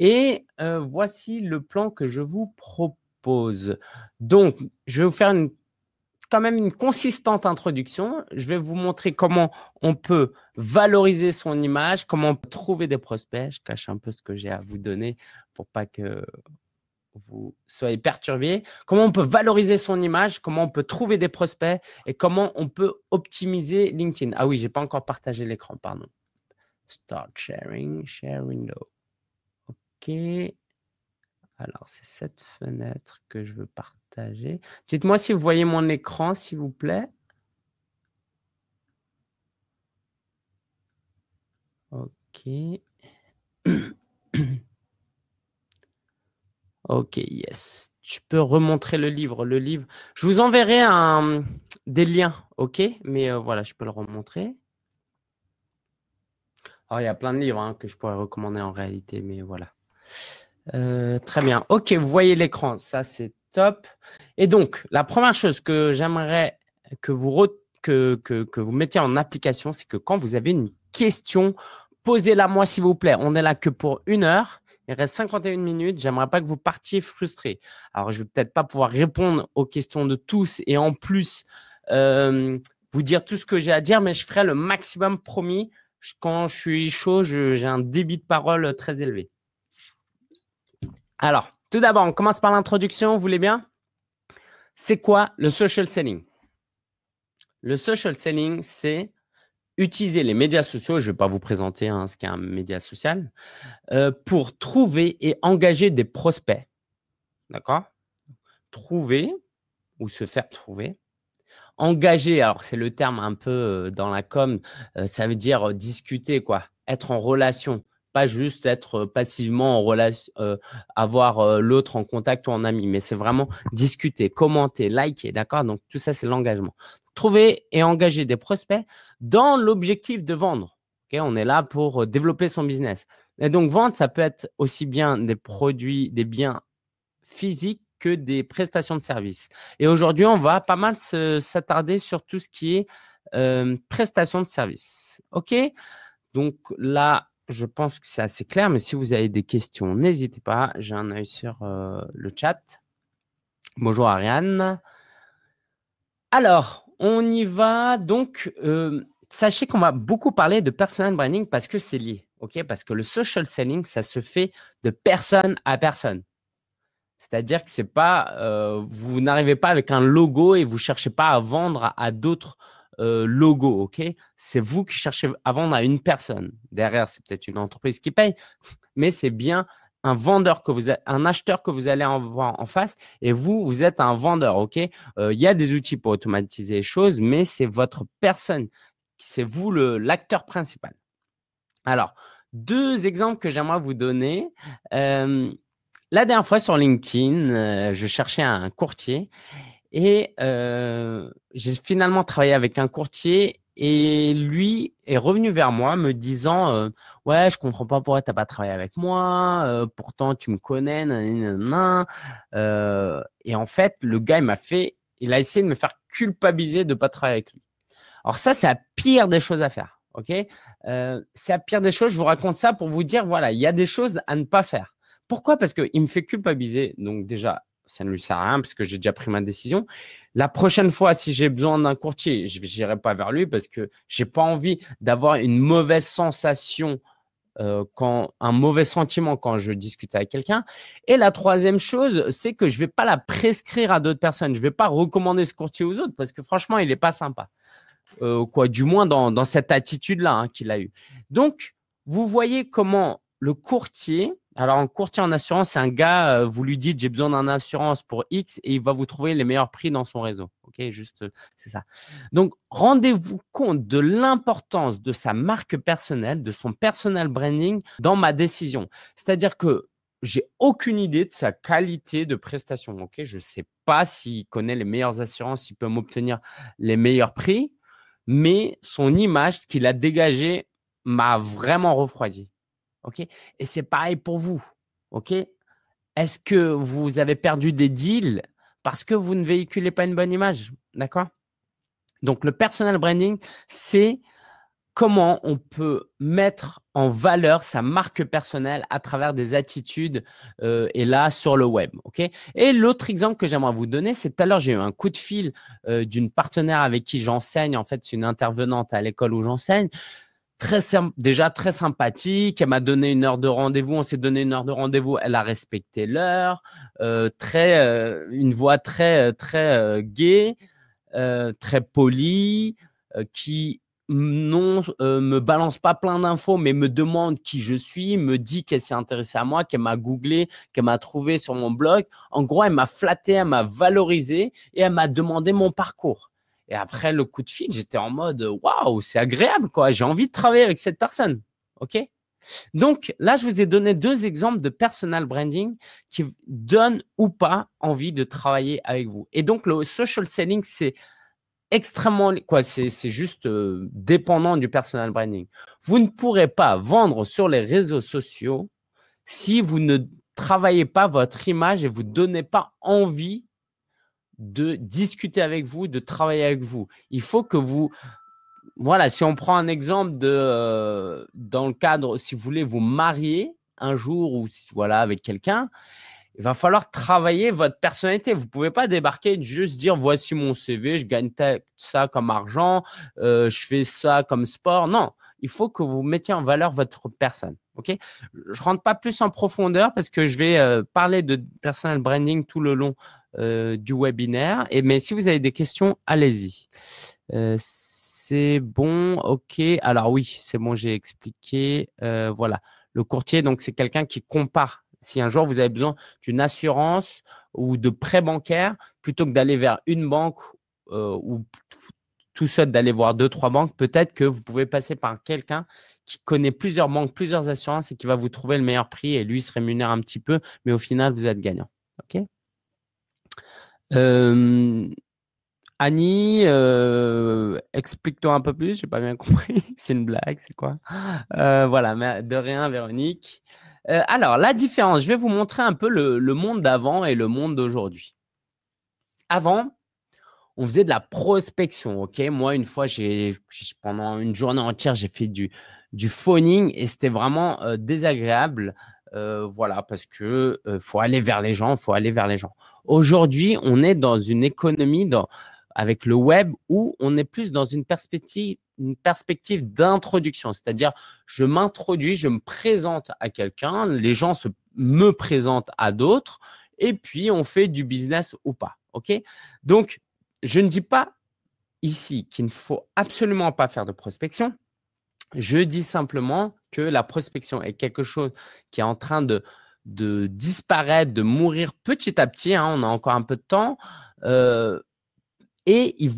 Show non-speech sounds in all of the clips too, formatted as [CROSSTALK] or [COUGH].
Et voici le plan que je vous propose. Donc, je vais vous faire une, quand même une consistante introduction. Je vais vous montrer comment on peut valoriser son image, comment on peut trouver des prospects. Je cache un peu ce que j'ai à vous donner pour pas que vous soyez perturbés. comment on peut valoriser son image, comment on peut trouver des prospects et comment on peut optimiser LinkedIn. Ah oui, je n'ai pas encore partagé l'écran, pardon. Start sharing, sharing window. OK. Alors, c'est cette fenêtre que je veux partager. Dites-moi si vous voyez mon écran, s'il vous plaît. OK. [CLEARS THROAT] OK, yes. Tu peux remontrer le livre. Le livre. Je vous enverrai des liens, OK Mais euh, voilà, je peux le remontrer. Alors, il y a plein de livres hein, que je pourrais recommander en réalité, mais voilà. Euh, très bien. OK, vous voyez l'écran. Ça, c'est top. Et donc, la première chose que j'aimerais que vous, que, vous mettiez en application, c'est que quand vous avez une question, posez-la moi, s'il vous plaît. On est là que pour une heure. Il reste 51 minutes. J'aimerais pas que vous partiez frustré Alors, je vais peut-être pas pouvoir répondre aux questions de tous et en plus, euh, vous dire tout ce que j'ai à dire, mais je ferai le maximum promis. Quand je suis chaud, j'ai un débit de parole euh, très élevé. Alors, tout d'abord, on commence par l'introduction, vous voulez bien C'est quoi le social selling Le social selling, c'est utiliser les médias sociaux, je ne vais pas vous présenter hein, ce qu'est un média social, euh, pour trouver et engager des prospects. D'accord Trouver ou se faire trouver. Engager, alors c'est le terme un peu euh, dans la com, euh, ça veut dire discuter, quoi, être en relation, pas juste être passivement en relation, avoir l'autre en contact ou en ami, mais c'est vraiment discuter, commenter, liker, d'accord Donc tout ça, c'est l'engagement. Trouver et engager des prospects dans l'objectif de vendre. On est là pour développer son business. Et donc vendre, ça peut être aussi bien des produits, des biens physiques que des prestations de services. Et aujourd'hui, on va pas mal s'attarder sur tout ce qui est prestations de services. OK Donc là, je pense que c'est assez clair, mais si vous avez des questions, n'hésitez pas. J'ai un œil sur euh, le chat. Bonjour Ariane. Alors, on y va. Donc, euh, sachez qu'on va beaucoup parler de personal branding parce que c'est lié. ok parce que le social selling, ça se fait de personne à personne. C'est-à-dire que c'est pas, euh, vous n'arrivez pas avec un logo et vous cherchez pas à vendre à d'autres euh, logo, ok C'est vous qui cherchez à vendre à une personne. Derrière, c'est peut-être une entreprise qui paye, mais c'est bien un vendeur que vous êtes un acheteur que vous allez voir en face et vous vous êtes un vendeur ok euh, il ya y a des outils pour automatiser les choses mais c'est votre personne c'est vous le l'acteur principal alors deux exemples que j'aimerais vous donner euh, la dernière fois sur LinkedIn je cherchais un courtier et j'ai finalement travaillé avec un courtier et lui est revenu vers moi me disant Ouais, je comprends pas pourquoi tu n'as pas travaillé avec moi, pourtant tu me connais, et en fait, le gars, il m'a fait, il a essayé de me faire culpabiliser de ne pas travailler avec lui. Alors, ça, c'est la pire des choses à faire. ok c'est la pire des choses. Je vous raconte ça pour vous dire voilà, il y a des choses à ne pas faire. Pourquoi Parce qu'il me fait culpabiliser, donc déjà ça ne lui sert à rien parce que j'ai déjà pris ma décision. La prochaine fois, si j'ai besoin d'un courtier, je n'irai pas vers lui parce que j'ai pas envie d'avoir une mauvaise sensation, euh, quand, un mauvais sentiment quand je discute avec quelqu'un. Et la troisième chose, c'est que je ne vais pas la prescrire à d'autres personnes. Je ne vais pas recommander ce courtier aux autres parce que franchement, il n'est pas sympa. Euh, quoi, du moins dans, cette attitude-là hein, qu'il a eue. Donc, vous voyez comment le courtier alors, un courtier en assurance, c'est un gars, euh, vous lui dites, j'ai besoin d'un assurance pour X et il va vous trouver les meilleurs prix dans son réseau. OK, juste, c'est ça. Donc, rendez-vous compte de l'importance de sa marque personnelle, de son personal branding dans ma décision. C'est-à-dire que j'ai aucune idée de sa qualité de prestation. OK, je ne sais pas s'il connaît les meilleures assurances, s'il peut m'obtenir les meilleurs prix, mais son image, ce qu'il a dégagé, m'a vraiment refroidi. OK Et c'est pareil pour vous. OK Est-ce que vous avez perdu des deals parce que vous ne véhiculez pas une bonne image D'accord Donc, le personal branding, c'est comment on peut mettre en valeur sa marque personnelle à travers des attitudes euh, et là sur le web. ok et l'autre exemple que j'aimerais vous donner, c'est tout à l'heure j'ai eu un coup de fil euh, d'une partenaire avec qui j'enseigne, en fait c'est une intervenante à l'école où j'enseigne, très déjà très sympathique. Elle m'a donné une heure de rendez-vous. On s'est donné une heure de rendez-vous. Elle a respecté l'heure. Euh, très euh, une voix très euh, très gaie, très polie, qui non me balance pas plein d'infos, mais me demande qui je suis, me dit qu'elle s'est intéressée à moi, qu'elle m'a googlé, qu'elle m'a trouvé sur mon blog. En gros, elle m'a flatté, elle m'a valorisé et elle m'a demandé mon parcours. Et après le coup de fil, j'étais en mode waouh, c'est agréable quoi. J'ai envie de travailler avec cette personne. OK Donc là, je vous ai donné deux exemples de personal branding qui donnent ou pas envie de travailler avec vous. Et donc le social selling, c'est extrêmement quoi c'est juste euh, dépendant du personal branding. Vous ne pourrez pas vendre sur les réseaux sociaux si vous ne travaillez pas votre image et vous donnez pas envie de discuter avec vous, de travailler avec vous. Il faut que vous voilà, si on prend un exemple de euh, dans le cadre, si vous voulez vous marier un jour ou voilà avec quelqu'un, il va falloir travailler votre personnalité. Vous ne pouvez pas débarquer et juste dire voici mon CV, je gagne ça comme argent, euh, je fais ça comme sport. Non, il faut que vous mettiez en valeur votre personne. Ok, je rentre pas plus en profondeur parce que je vais euh, parler de personal branding tout le long euh, du webinaire. Et, mais si vous avez des questions, allez-y. Euh, c'est bon, ok. Alors oui, c'est bon, j'ai expliqué. Euh, voilà. Le courtier, donc, c'est quelqu'un qui compare. Si un jour vous avez besoin d'une assurance ou de prêt bancaire, plutôt que d'aller vers une banque ou tout seul d'aller voir deux, trois banques, peut-être que vous pouvez passer par quelqu'un qui connaît plusieurs banques, plusieurs assurances et qui va vous trouver le meilleur prix et lui se rémunère un petit peu, mais au final, vous êtes gagnant. OK euh, Annie, euh, explique-toi un peu plus, j'ai pas bien compris. [LAUGHS] c'est une blague, c'est quoi euh, Voilà, mais de rien, Véronique. alors, la différence, je vais vous montrer un peu le, monde d'avant et le monde d'aujourd'hui. Avant, on faisait de la prospection, ok Moi, une fois, j'ai pendant une journée entière, j'ai fait du, du phoning et c'était vraiment désagréable. voilà, parce que faut aller vers les gens, faut aller vers les gens. Aujourd'hui, on est dans une économie avec le web où on est plus dans une perspective une perspective d'introduction, c'est-à-dire je m'introduis, je me présente à quelqu'un, les gens se, me présentent à d'autres, et puis on fait du business ou pas. Ok Donc, je ne dis pas ici qu'il ne faut absolument pas faire de prospection. Je dis simplement que la prospection est quelque chose qui est en train de de disparaître, de mourir petit à petit, hein, on a encore un peu de temps. Euh, et il,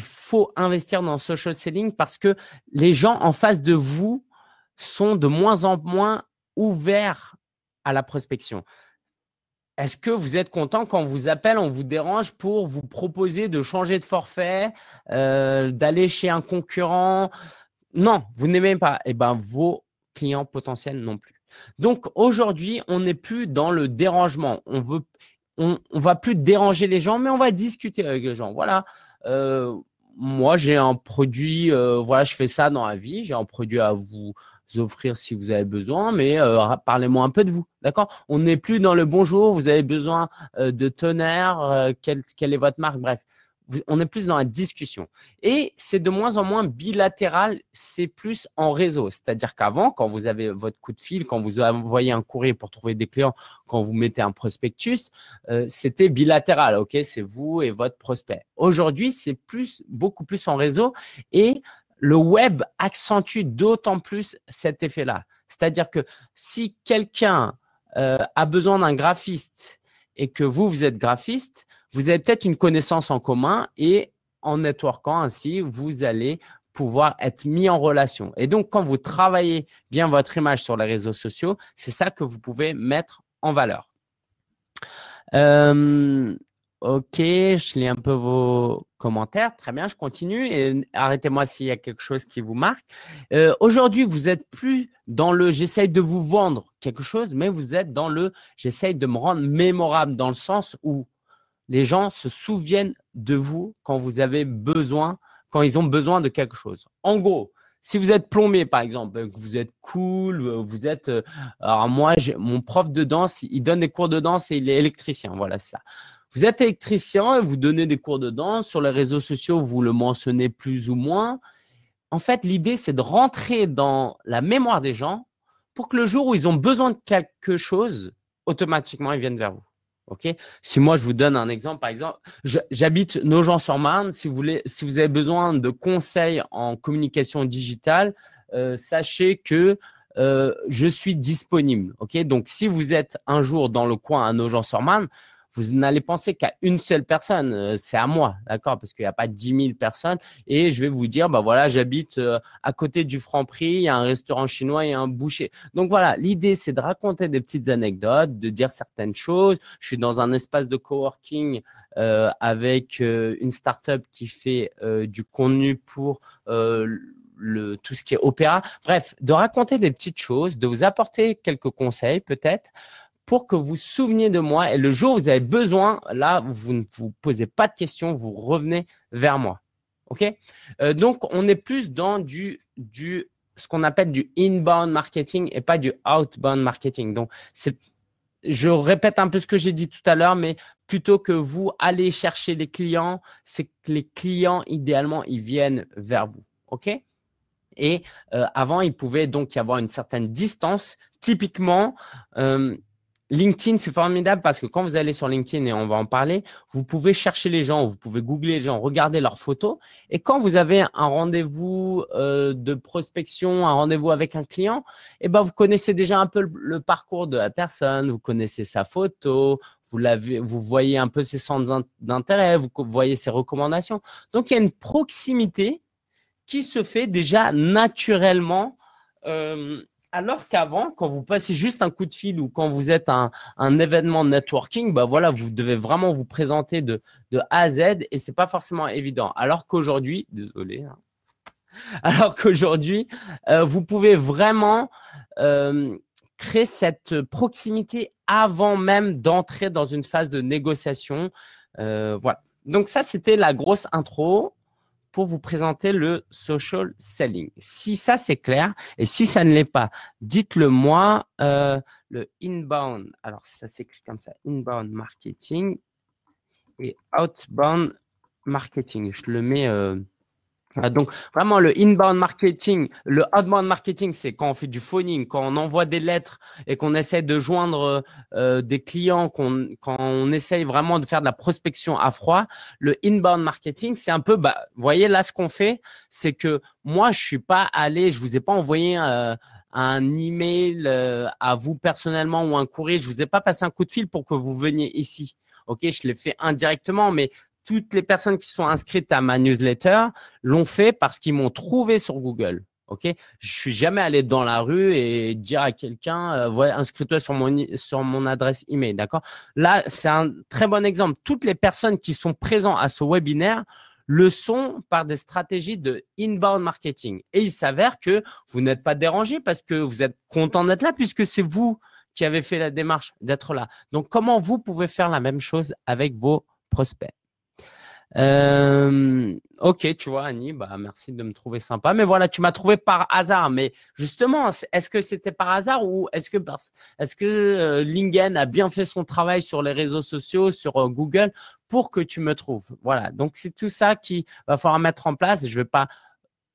faut investir dans le social selling parce que les gens en face de vous sont de moins en moins ouverts à la prospection. Est-ce que vous êtes content quand on vous appelle, on vous dérange pour vous proposer de changer de forfait, euh, d'aller chez un concurrent Non, vous n'aimez pas. Eh bien, vos clients potentiels non plus. Donc aujourd'hui, on n'est plus dans le dérangement. On veut, on, va plus déranger les gens, mais on va discuter avec les gens. Voilà. Euh, moi, j'ai un produit. Euh, voilà, je fais ça dans la vie. J'ai un produit à vous offrir si vous avez besoin, mais euh, parlez-moi un peu de vous. D'accord On n'est plus dans le bonjour. Vous avez besoin de tonnerre. quelle est votre marque Bref on est plus dans la discussion. Et c'est de moins en moins bilatéral, c'est plus en réseau. C'est-à-dire qu'avant, quand vous avez votre coup de fil, quand vous envoyez un courrier pour trouver des clients, quand vous mettez un prospectus, euh, c'était bilatéral. OK, c'est vous et votre prospect. Aujourd'hui, c'est plus, beaucoup plus en réseau et le web accentue d'autant plus cet effet-là. C'est-à-dire que si quelqu'un euh, a besoin d'un graphiste et que vous, vous êtes graphiste, vous avez peut-être une connaissance en commun et en networkant ainsi, vous allez pouvoir être mis en relation. Et donc, quand vous travaillez bien votre image sur les réseaux sociaux, c'est ça que vous pouvez mettre en valeur. Euh, Ok, je lis un peu vos commentaires. Très bien, je continue et arrêtez-moi s'il y a quelque chose qui vous marque. Euh, aujourd'hui, vous êtes plus dans le j'essaye de vous vendre quelque chose, mais vous êtes dans le j'essaye de me rendre mémorable dans le sens où les gens se souviennent de vous quand vous avez besoin, quand ils ont besoin de quelque chose. En gros, si vous êtes plombier, par exemple, euh, vous êtes cool, euh, vous êtes. alors, moi, mon prof de danse, il donne des cours de danse et il est électricien. Voilà, c'est ça. Vous êtes électricien et vous donnez des cours de danse. Sur les réseaux sociaux, vous le mentionnez plus ou moins. En fait, l'idée, c'est de rentrer dans la mémoire des gens pour que le jour où ils ont besoin de quelque chose, automatiquement, ils viennent vers vous. OK Si moi, je vous donne un exemple, par exemple, j'habite Nogent-sur-Marne. Si, vous si vous avez besoin de conseils en communication digitale, euh, sachez que euh, je suis disponible. OK Donc, si vous êtes un jour dans le coin à Nogent-sur-Marne, vous n'allez penser qu'à une seule personne, euh, c'est à moi, d'accord Parce qu'il n'y a pas 10 000 personnes et je vais vous dire, bah voilà, j'habite euh, à côté du Franprix, il y a un restaurant chinois et un boucher. Donc voilà, l'idée, c'est de raconter des petites anecdotes, de dire certaines choses. Je suis dans un espace de coworking euh, avec une startup qui fait du contenu pour le, tout ce qui est opéra. Bref, de raconter des petites choses, de vous apporter quelques conseils peut-être pour que vous vous souveniez de moi. Et le jour où vous avez besoin, là, vous ne vous posez pas de questions, vous revenez vers moi. OK euh, Donc, on est plus dans du, du ce qu'on appelle du inbound marketing et pas du outbound marketing. Donc, je répète un peu ce que j'ai dit tout à l'heure, mais plutôt que vous allez chercher les clients, c'est que les clients, idéalement, ils viennent vers vous. OK Et euh, avant, il pouvait donc y avoir une certaine distance. Typiquement, euh, LinkedIn, c'est formidable parce que quand vous allez sur LinkedIn et on va en parler, vous pouvez chercher les gens, vous pouvez googler les gens, regarder leurs photos. Et quand vous avez un rendez-vous euh, de prospection, un rendez-vous avec un client, et eh ben, vous connaissez déjà un peu le, parcours de la personne, vous connaissez sa photo, vous, vous voyez un peu ses centres d'intérêt, vous voyez ses recommandations. Donc, il y a une proximité qui se fait déjà naturellement euh, alors qu'avant, quand vous passez juste un coup de fil ou quand vous êtes un, un événement networking, bah voilà, vous devez vraiment vous présenter de, A à Z et c'est pas forcément évident. Alors qu'aujourd'hui, désolé, hein. [LAUGHS] alors qu'aujourd'hui, euh, vous pouvez vraiment euh, créer cette proximité avant même d'entrer dans une phase de négociation. Euh, voilà. Donc ça, c'était la grosse intro pour vous présenter le social selling. Si ça c'est clair et si ça ne l'est pas, dites-le moi. Euh, le inbound, alors ça s'écrit comme ça, inbound marketing et outbound marketing. Je le mets euh, euh, donc vraiment le inbound marketing, le outbound marketing, c'est quand on fait du phoning, quand on envoie des lettres et qu'on essaie de joindre euh, des clients, qu'on, quand on essaye vraiment de faire de la prospection à froid. Le inbound marketing, c'est un peu, bah, voyez là ce qu'on fait, c'est que moi je suis pas allé, je vous ai pas envoyé euh, un email à vous personnellement ou un courrier, je vous ai pas passé un coup de fil pour que vous veniez ici. Ok, je l'ai fait indirectement, mais toutes les personnes qui sont inscrites à ma newsletter l'ont fait parce qu'ils m'ont trouvé sur Google. Ok, je suis jamais allé dans la rue et dire à quelqu'un, euh, inscris-toi sur mon sur mon adresse email, d'accord Là, c'est un très bon exemple. Toutes les personnes qui sont présentes à ce webinaire le sont par des stratégies de inbound marketing. Et il s'avère que vous n'êtes pas dérangé parce que vous êtes content d'être là puisque c'est vous qui avez fait la démarche d'être là. Donc, comment vous pouvez faire la même chose avec vos prospects euh, ok, tu vois, Annie, bah, merci de me trouver sympa. Mais voilà, tu m'as trouvé par hasard. Mais justement, est-ce que c'était par hasard ou est-ce que, est que euh, Lingen a bien fait son travail sur les réseaux sociaux, sur euh, Google, pour que tu me trouves Voilà, donc c'est tout ça qu'il va falloir mettre en place. Je ne vais pas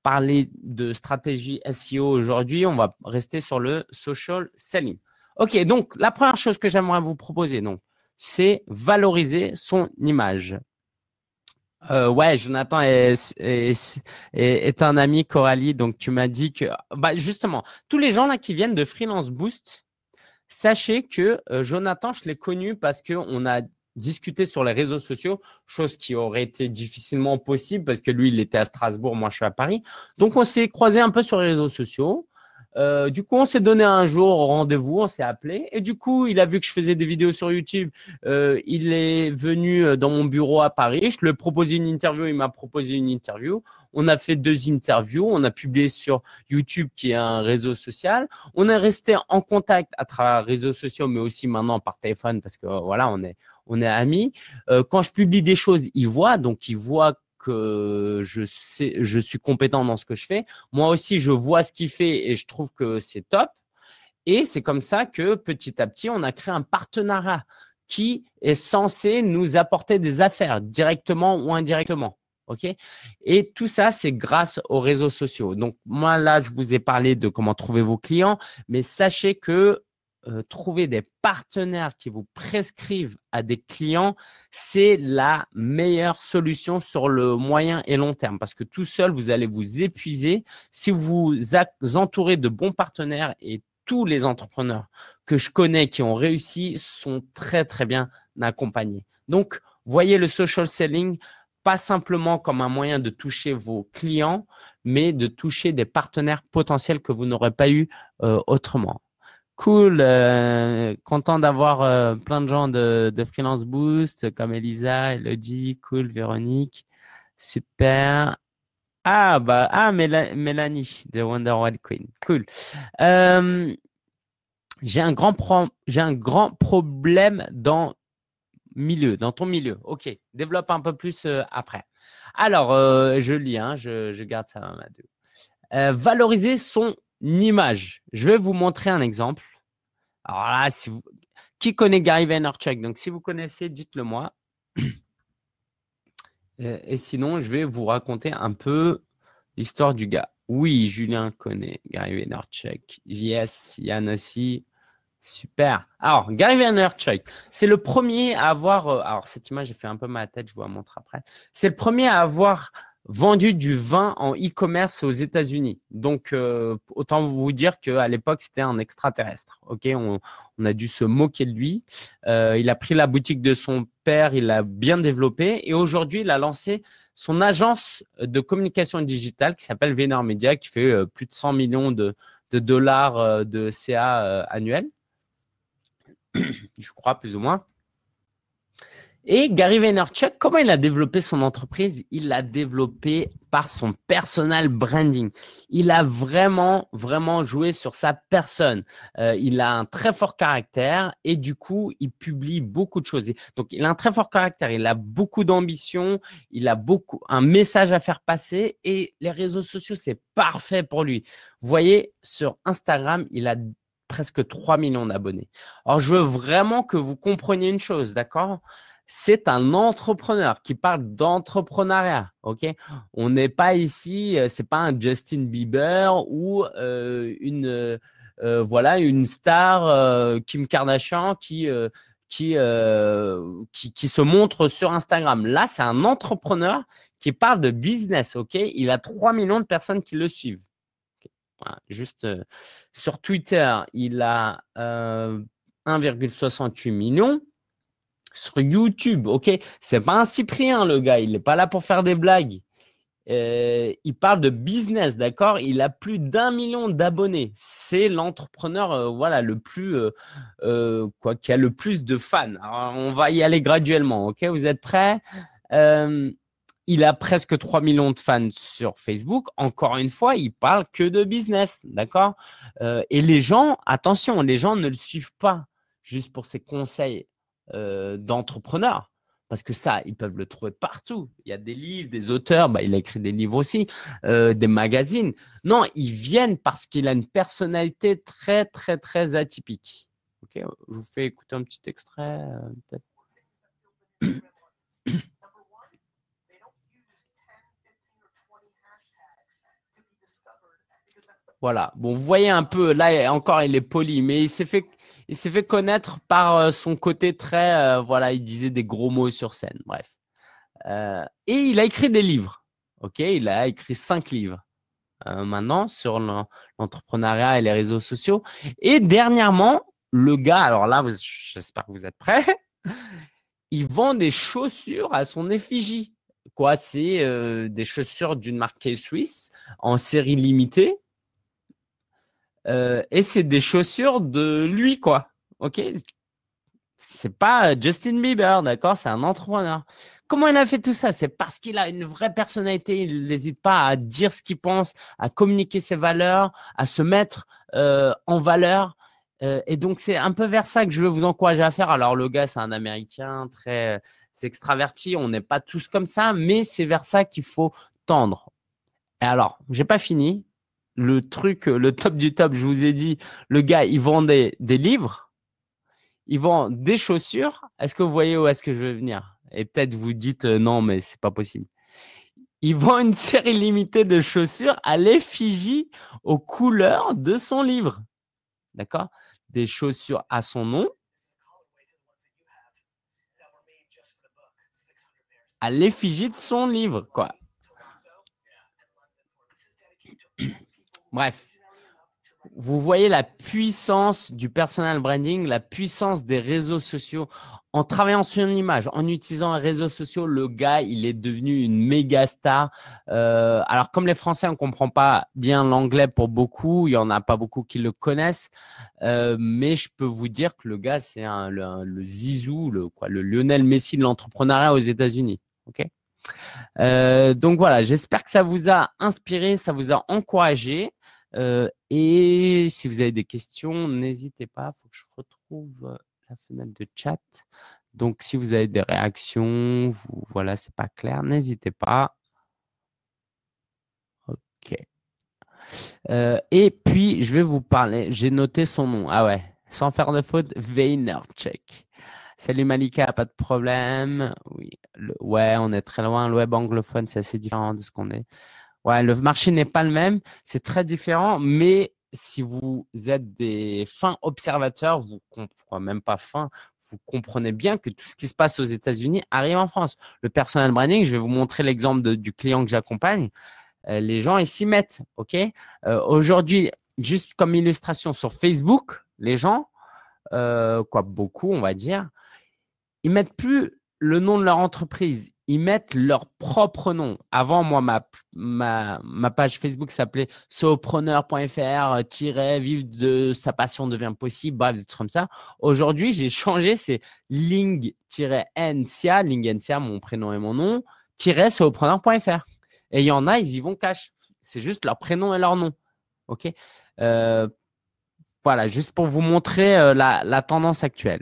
parler de stratégie SEO aujourd'hui, on va rester sur le social selling. Ok, donc la première chose que j'aimerais vous proposer, donc, c'est valoriser son image. Euh, ouais, Jonathan est, un ami Coralie, donc tu m'as dit que bah, justement tous les gens là qui viennent de Freelance Boost, sachez que euh, Jonathan, je l'ai connu parce que on a discuté sur les réseaux sociaux, chose qui aurait été difficilement possible parce que lui il était à Strasbourg, moi je suis à Paris, donc on s'est croisé un peu sur les réseaux sociaux. Euh, du coup, on s'est donné un jour au rendez-vous, on s'est appelé. Et du coup, il a vu que je faisais des vidéos sur YouTube. Euh, il est venu euh, dans mon bureau à Paris. Je lui ai proposé une interview. Il m'a proposé une interview. On a fait deux interviews. On a publié sur YouTube, qui est un réseau social. On est resté en contact à travers les réseaux sociaux, mais aussi maintenant par téléphone parce que voilà, on est, on est amis. quand je publie des choses, il voit. Donc, il voit que je sais, je suis compétent dans ce que je fais. Moi aussi, je vois ce qu'il fait et je trouve que c'est top. Et c'est comme ça que petit à petit, on a créé un partenariat qui est censé nous apporter des affaires directement ou indirectement. OK Et tout ça, c'est grâce aux réseaux sociaux. Donc, moi, là, je vous ai parlé de comment trouver vos clients, mais sachez que euh, trouver des partenaires qui vous prescrivent à des clients, c'est la meilleure solution sur le moyen et long terme parce que tout seul, vous allez vous épuiser. Si vous vous entourez de bons partenaires et tous les entrepreneurs que je connais qui ont réussi sont très, très bien accompagnés. Donc, voyez le social selling pas simplement comme un moyen de toucher vos clients, mais de toucher des partenaires potentiels que vous n'aurez pas eu euh, autrement. Cool, euh, content d'avoir euh, plein de gens de, Freelance Boost comme Elisa, Elodie, cool, Véronique, super. Ah, bah, ah, Mélanie de Wonder World Queen, cool. Euh, j'ai un, grand un grand problème dans milieu, dans ton milieu. Ok, développe un peu plus après. Alors, je lis, hein, je, garde ça à ma valoriser son image. Je vais vous montrer un exemple. Alors là, si qui connaît Gary Vaynerchuk Donc, si vous connaissez, dites-le moi. [CLEARS THROAT] Euh, et, sinon, je vais vous raconter un peu l'histoire du gars. Oui, Julien connaît Gary Vaynerchuk. Yes, Yann aussi. Super. Alors, Gary Vaynerchuk, c'est le premier à avoir. Euh, alors, cette image, j'ai fait un peu ma tête, je vous la montre après. C'est le premier à avoir vendu du vin en e-commerce aux États-Unis. Donc, euh, autant vous dire qu'à l'époque, c'était un extraterrestre. Ok, on, a dû se moquer de lui. Euh, il a pris la boutique de son père, il l'a bien développé. et aujourd'hui, il a lancé son agence de communication digitale qui s'appelle Vénor Media, qui fait euh, plus de 100 millions de dollars de CA annuel, [CLEARS THROAT] je crois plus ou moins. Et Gary Vaynerchuk, comment il a développé son entreprise Il l'a développé par son personal branding. Il a vraiment, vraiment joué sur sa personne. Euh, il a un très fort caractère et du coup, il publie beaucoup de choses. Donc, il a un très fort caractère, il a beaucoup d'ambition, il a beaucoup un message à faire passer et les réseaux sociaux, c'est parfait pour lui. Vous voyez, sur Instagram, il a presque 3 millions d'abonnés. Alors, je veux vraiment que vous compreniez une chose, d'accord c'est un entrepreneur qui parle d'entrepreneuriat. on n'est pas ici, euh, c'est pas un Justin Bieber ou euh, une euh, voilà une star Kim Kardashian qui qui, qui, se montre sur Instagram. Là, c'est un entrepreneur qui parle de business. Ok, il a 3 millions de personnes qui le suivent. juste sur Twitter, il a 1,68 million sur YouTube, ok C'est pas un Cyprien, le gars. Il n'est pas là pour faire des blagues. Euh, il parle de business, d'accord Il a plus d'un million d'abonnés. C'est l'entrepreneur, euh, voilà, le plus, euh, quoi, qui a le plus de fans. on va y aller graduellement, ok Vous êtes prêts Il a presque 3 millions de fans sur Facebook. Encore une fois, il parle que de business, d'accord Et les gens, attention, les gens ne le suivent pas juste pour ses conseils. Euh, d'entrepreneurs. Parce que ça, ils peuvent le trouver partout. Il y a des livres, des auteurs, bah, il a écrit des livres aussi, euh, des magazines. Non, ils viennent parce qu'il a une personnalité très, très, très atypique. Ok, je vous fais écouter un petit extrait, euh, Voilà. Bon, vous voyez un peu, là encore, il est poli, mais il s'est fait, il s'est fait connaître par euh, son côté très, euh, voilà, il disait des gros mots sur scène, bref. Euh, et il a écrit des livres, ok Il a écrit cinq livres maintenant sur l'entrepreneuriat et les réseaux sociaux. Et dernièrement, le gars, alors là, j'espère que vous êtes prêts, [LAUGHS] il vend des chaussures à son effigie. Quoi, c'est des chaussures d'une marque suisse en série limitée euh, et c'est des chaussures de lui, quoi. OK C'est pas euh, Justin Bieber, d'accord C'est un entrepreneur. Comment il a fait tout ça C'est parce qu'il a une vraie personnalité. Il n'hésite pas à dire ce qu'il pense, à communiquer ses valeurs, à se mettre euh, en valeur. et donc, c'est un peu vers ça que je veux vous encourager à faire. Alors, le gars, c'est un Américain très extraverti. On n'est pas tous comme ça, mais c'est vers ça qu'il faut tendre. Et alors, j'ai pas fini, le truc, le top du top, je vous ai dit, le gars, il vend des, livres, il vend des chaussures. Est-ce que vous voyez où est-ce que je vais venir Et peut-être vous dites euh, non, mais c'est pas possible. Il vend une série limitée de chaussures à l'effigie aux couleurs de son livre. D'accord Des chaussures à son nom. À l'effigie de son livre, quoi. Bref, vous voyez la puissance du personal branding, la puissance des réseaux sociaux. En travaillant sur une image, en utilisant un réseau social, le gars, il est devenu une méga star. Euh, alors, comme les Français, on ne comprend pas bien l'anglais pour beaucoup, il n'y en a pas beaucoup qui le connaissent, euh, mais je peux vous dire que le gars, c'est le, Zizou, le, Lionel Messi de l'entrepreneuriat aux États-Unis. OK euh, donc voilà, j'espère que ça vous a inspiré, ça vous a encouragé et si vous avez des questions, n'hésitez pas. Il faut que je retrouve la fenêtre de chat. Donc, si vous avez des réactions, vous, voilà, c'est pas clair, n'hésitez pas. Ok. et puis, je vais vous parler. J'ai noté son nom. Ah ouais, sans faire de faute, Vaynerchuk. Salut Malika, pas de problème. Oui, ouais, on est très loin. Le web anglophone, c'est assez différent de ce qu'on est ouais, le marché n'est pas le même, c'est très différent, mais si vous êtes des fins observateurs, vous comprenez même pas fins, vous comprenez bien que tout ce qui se passe aux États-Unis arrive en France. Le personal branding, je vais vous montrer l'exemple du client que j'accompagne. Euh, les gens, ils s'y mettent. ok euh, Aujourd'hui, juste comme illustration sur Facebook, les gens, euh, quoi, beaucoup, on va dire, ils mettent plus le nom de leur entreprise ils mettent leur propre nom. Avant, moi, ma, ma, page Facebook s'appelait sopreneur.fr, euh, vivre de sa passion devient possible, bref, des trucs comme ça. Aujourd'hui, j'ai changé, c'est ling ncia ling ncia mon prénom et mon nom, sopreneur.fr. Et il y en a, ils y vont cash. C'est juste leur prénom et leur nom. OK euh, Voilà, juste pour vous montrer euh, la tendance actuelle.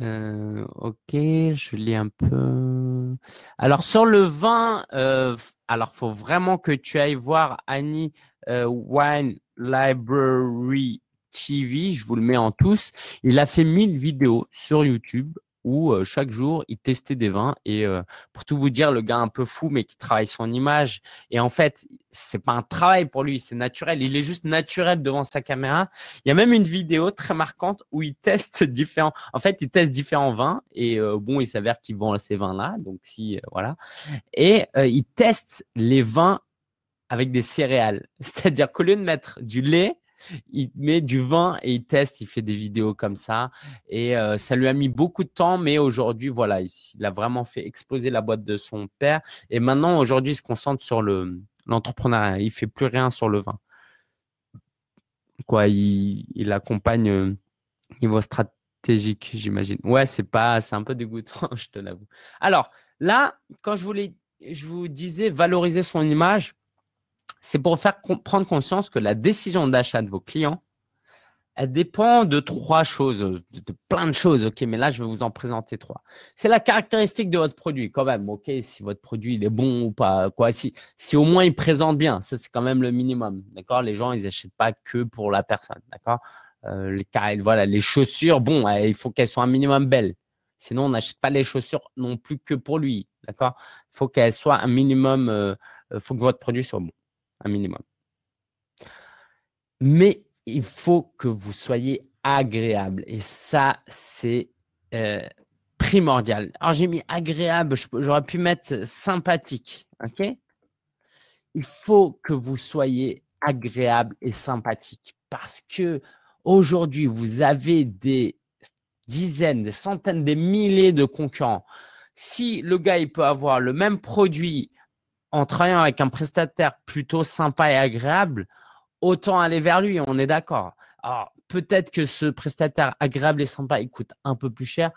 Euh, ok, je lis un peu. Alors sur le vin, euh, alors faut vraiment que tu ailles voir Annie euh, Wine Library TV. Je vous le mets en tous. Il a fait 1000 vidéos sur YouTube où chaque jour, il testait des vins. Et pour tout vous dire, le gars un peu fou, mais qui travaille son image. Et en fait, c'est pas un travail pour lui, c'est naturel. Il est juste naturel devant sa caméra. Il y a même une vidéo très marquante où il teste [LAUGHS] différents. En fait, il teste différents vins. Et bon, il s'avère qu'il vend ces vins-là. Donc, si, voilà. Et il teste les vins avec des céréales. [LAUGHS] C'est-à-dire qu'au lieu de mettre du lait, il met du vin et il teste, il fait des vidéos comme ça. Et euh, ça lui a mis beaucoup de temps, mais aujourd'hui, voilà, il, a vraiment fait exploser la boîte de son père. Et maintenant, aujourd'hui, il se concentre sur le l'entrepreneuriat. Il fait plus rien sur le vin. Quoi, il, l'accompagne accompagne euh, niveau stratégique, j'imagine. Ouais, c'est pas, c'est un peu dégoûtant, [LAUGHS] je te l'avoue. Alors là, quand je voulais, je vous disais valoriser son image c'est pour faire prendre conscience que la décision d'achat de vos clients, elle dépend de trois choses, de plein de choses, ok, mais là, je vais vous en présenter trois. C'est la caractéristique de votre produit, quand même, ok, si votre produit, il est bon ou pas, quoi, si, si au moins il présente bien, ça, c'est quand même le minimum, d'accord Les gens, ils n'achètent pas que pour la personne, d'accord euh, les, voilà, les chaussures, bon, il faut qu'elles soient un minimum belles. Sinon, on n'achète pas les chaussures non plus que pour lui, d'accord Il faut qu'elles soient un minimum, il euh, euh, faut que votre produit soit bon un minimum. Mais il faut que vous soyez agréable. Et ça, c'est euh, primordial. Alors, j'ai mis agréable, j'aurais pu mettre sympathique. OK Il faut que vous soyez agréable et sympathique parce que aujourd'hui, vous avez des dizaines, des centaines, des milliers de concurrents. Si le gars, il peut avoir le même produit en travaillant avec un prestataire plutôt sympa et agréable, autant aller vers lui, on est d'accord. Alors, peut-être que ce prestataire agréable et sympa, il coûte un peu plus cher,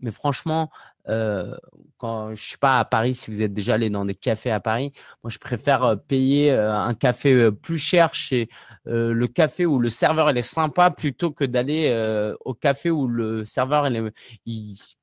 mais franchement, euh, quand je suis pas à Paris, si vous êtes déjà allé dans des cafés à Paris, moi je préfère euh, payer euh, un café plus cher chez le café où le serveur est sympa plutôt que d'aller au café où le serveur est,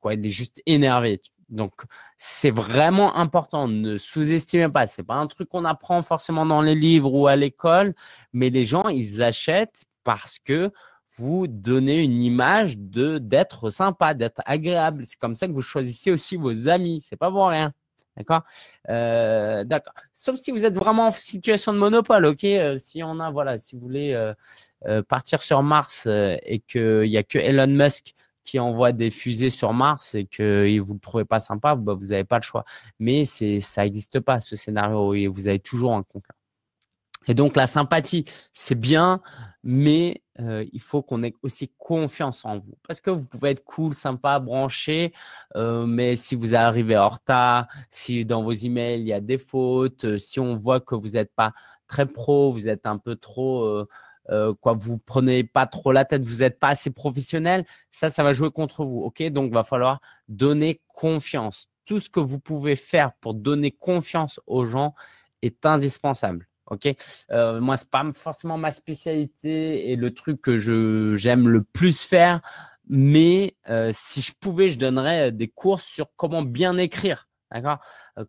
quoi, il est juste énervé. Donc, c'est vraiment important. Ne sous-estimez pas. C'est pas un truc qu'on apprend forcément dans les livres ou à l'école, mais les gens, ils achètent parce que vous donnez une image de d'être sympa, d'être agréable. C'est comme ça que vous choisissez aussi vos amis. C'est pas pour rien. D'accord euh, D'accord. Sauf si vous êtes vraiment en situation de monopole, ok euh, Si on a, voilà, si vous voulez euh, partir sur Mars et qu'il n'y a que Elon Musk, qui envoie des fusées sur Mars et que vous ne trouvez pas sympa, bah, vous n'avez pas le choix. Mais ça n'existe pas, ce scénario, et vous avez toujours un concurrent. Et donc, la sympathie, c'est bien, mais euh, il faut qu'on ait aussi confiance en vous. Parce que vous pouvez être cool, sympa, branché, euh, mais si vous arrivez en retard, si dans vos emails il y a des fautes, euh, si on voit que vous n'êtes pas très pro, vous êtes un peu trop euh, quoi, vous prenez pas trop la tête, vous n'êtes pas assez professionnel, ça, ça va jouer contre vous. Ok, donc va falloir donner confiance. Tout ce que vous pouvez faire pour donner confiance aux gens est indispensable. Ok, ce euh, moi c'est pas forcément ma spécialité et le truc que je j'aime le plus faire, mais euh, si je pouvais, je donnerais euh, des cours sur comment bien écrire. D'accord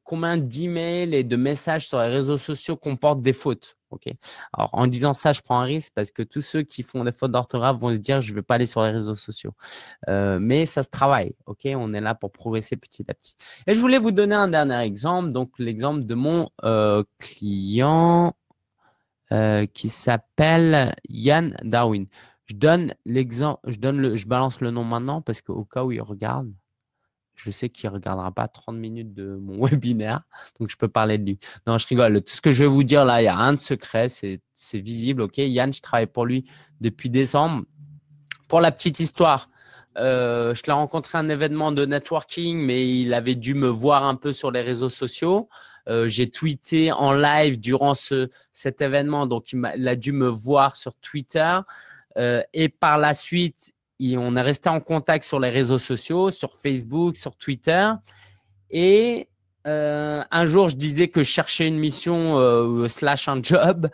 Combien d'emails et de messages sur les réseaux sociaux comportent des fautes OK. Alors, en disant ça, je prends un risque parce que tous ceux qui font des fautes d'orthographe vont se dire, je ne vais pas aller sur les réseaux sociaux. Euh, mais ça se travaille. OK. On est là pour progresser petit à petit. Et je voulais vous donner un dernier exemple. Donc, l'exemple de mon euh, client euh, qui s'appelle Yann Darwin. Je donne l'exemple, je le, je balance le nom maintenant parce qu'au cas où il regarde je sais qu'il ne regardera pas 30 minutes de mon [LAUGHS] webinaire, donc je peux parler de lui. Non, je rigole. Tout ce que je vais vous dire là, il y a rien de secret, c'est visible. Ok, Yann, je travaille pour lui depuis décembre. Pour la petite histoire, euh, je l'ai rencontré à un événement de networking, mais il avait dû me voir un peu sur les réseaux sociaux. Euh, j'ai tweeté en live durant ce, cet événement, donc il a, dû me voir sur Twitter. Euh, et par la suite, on est resté en contact sur les réseaux sociaux, sur Facebook, sur Twitter. Et euh, un jour, je disais que je cherchais une mission euh, slash un job.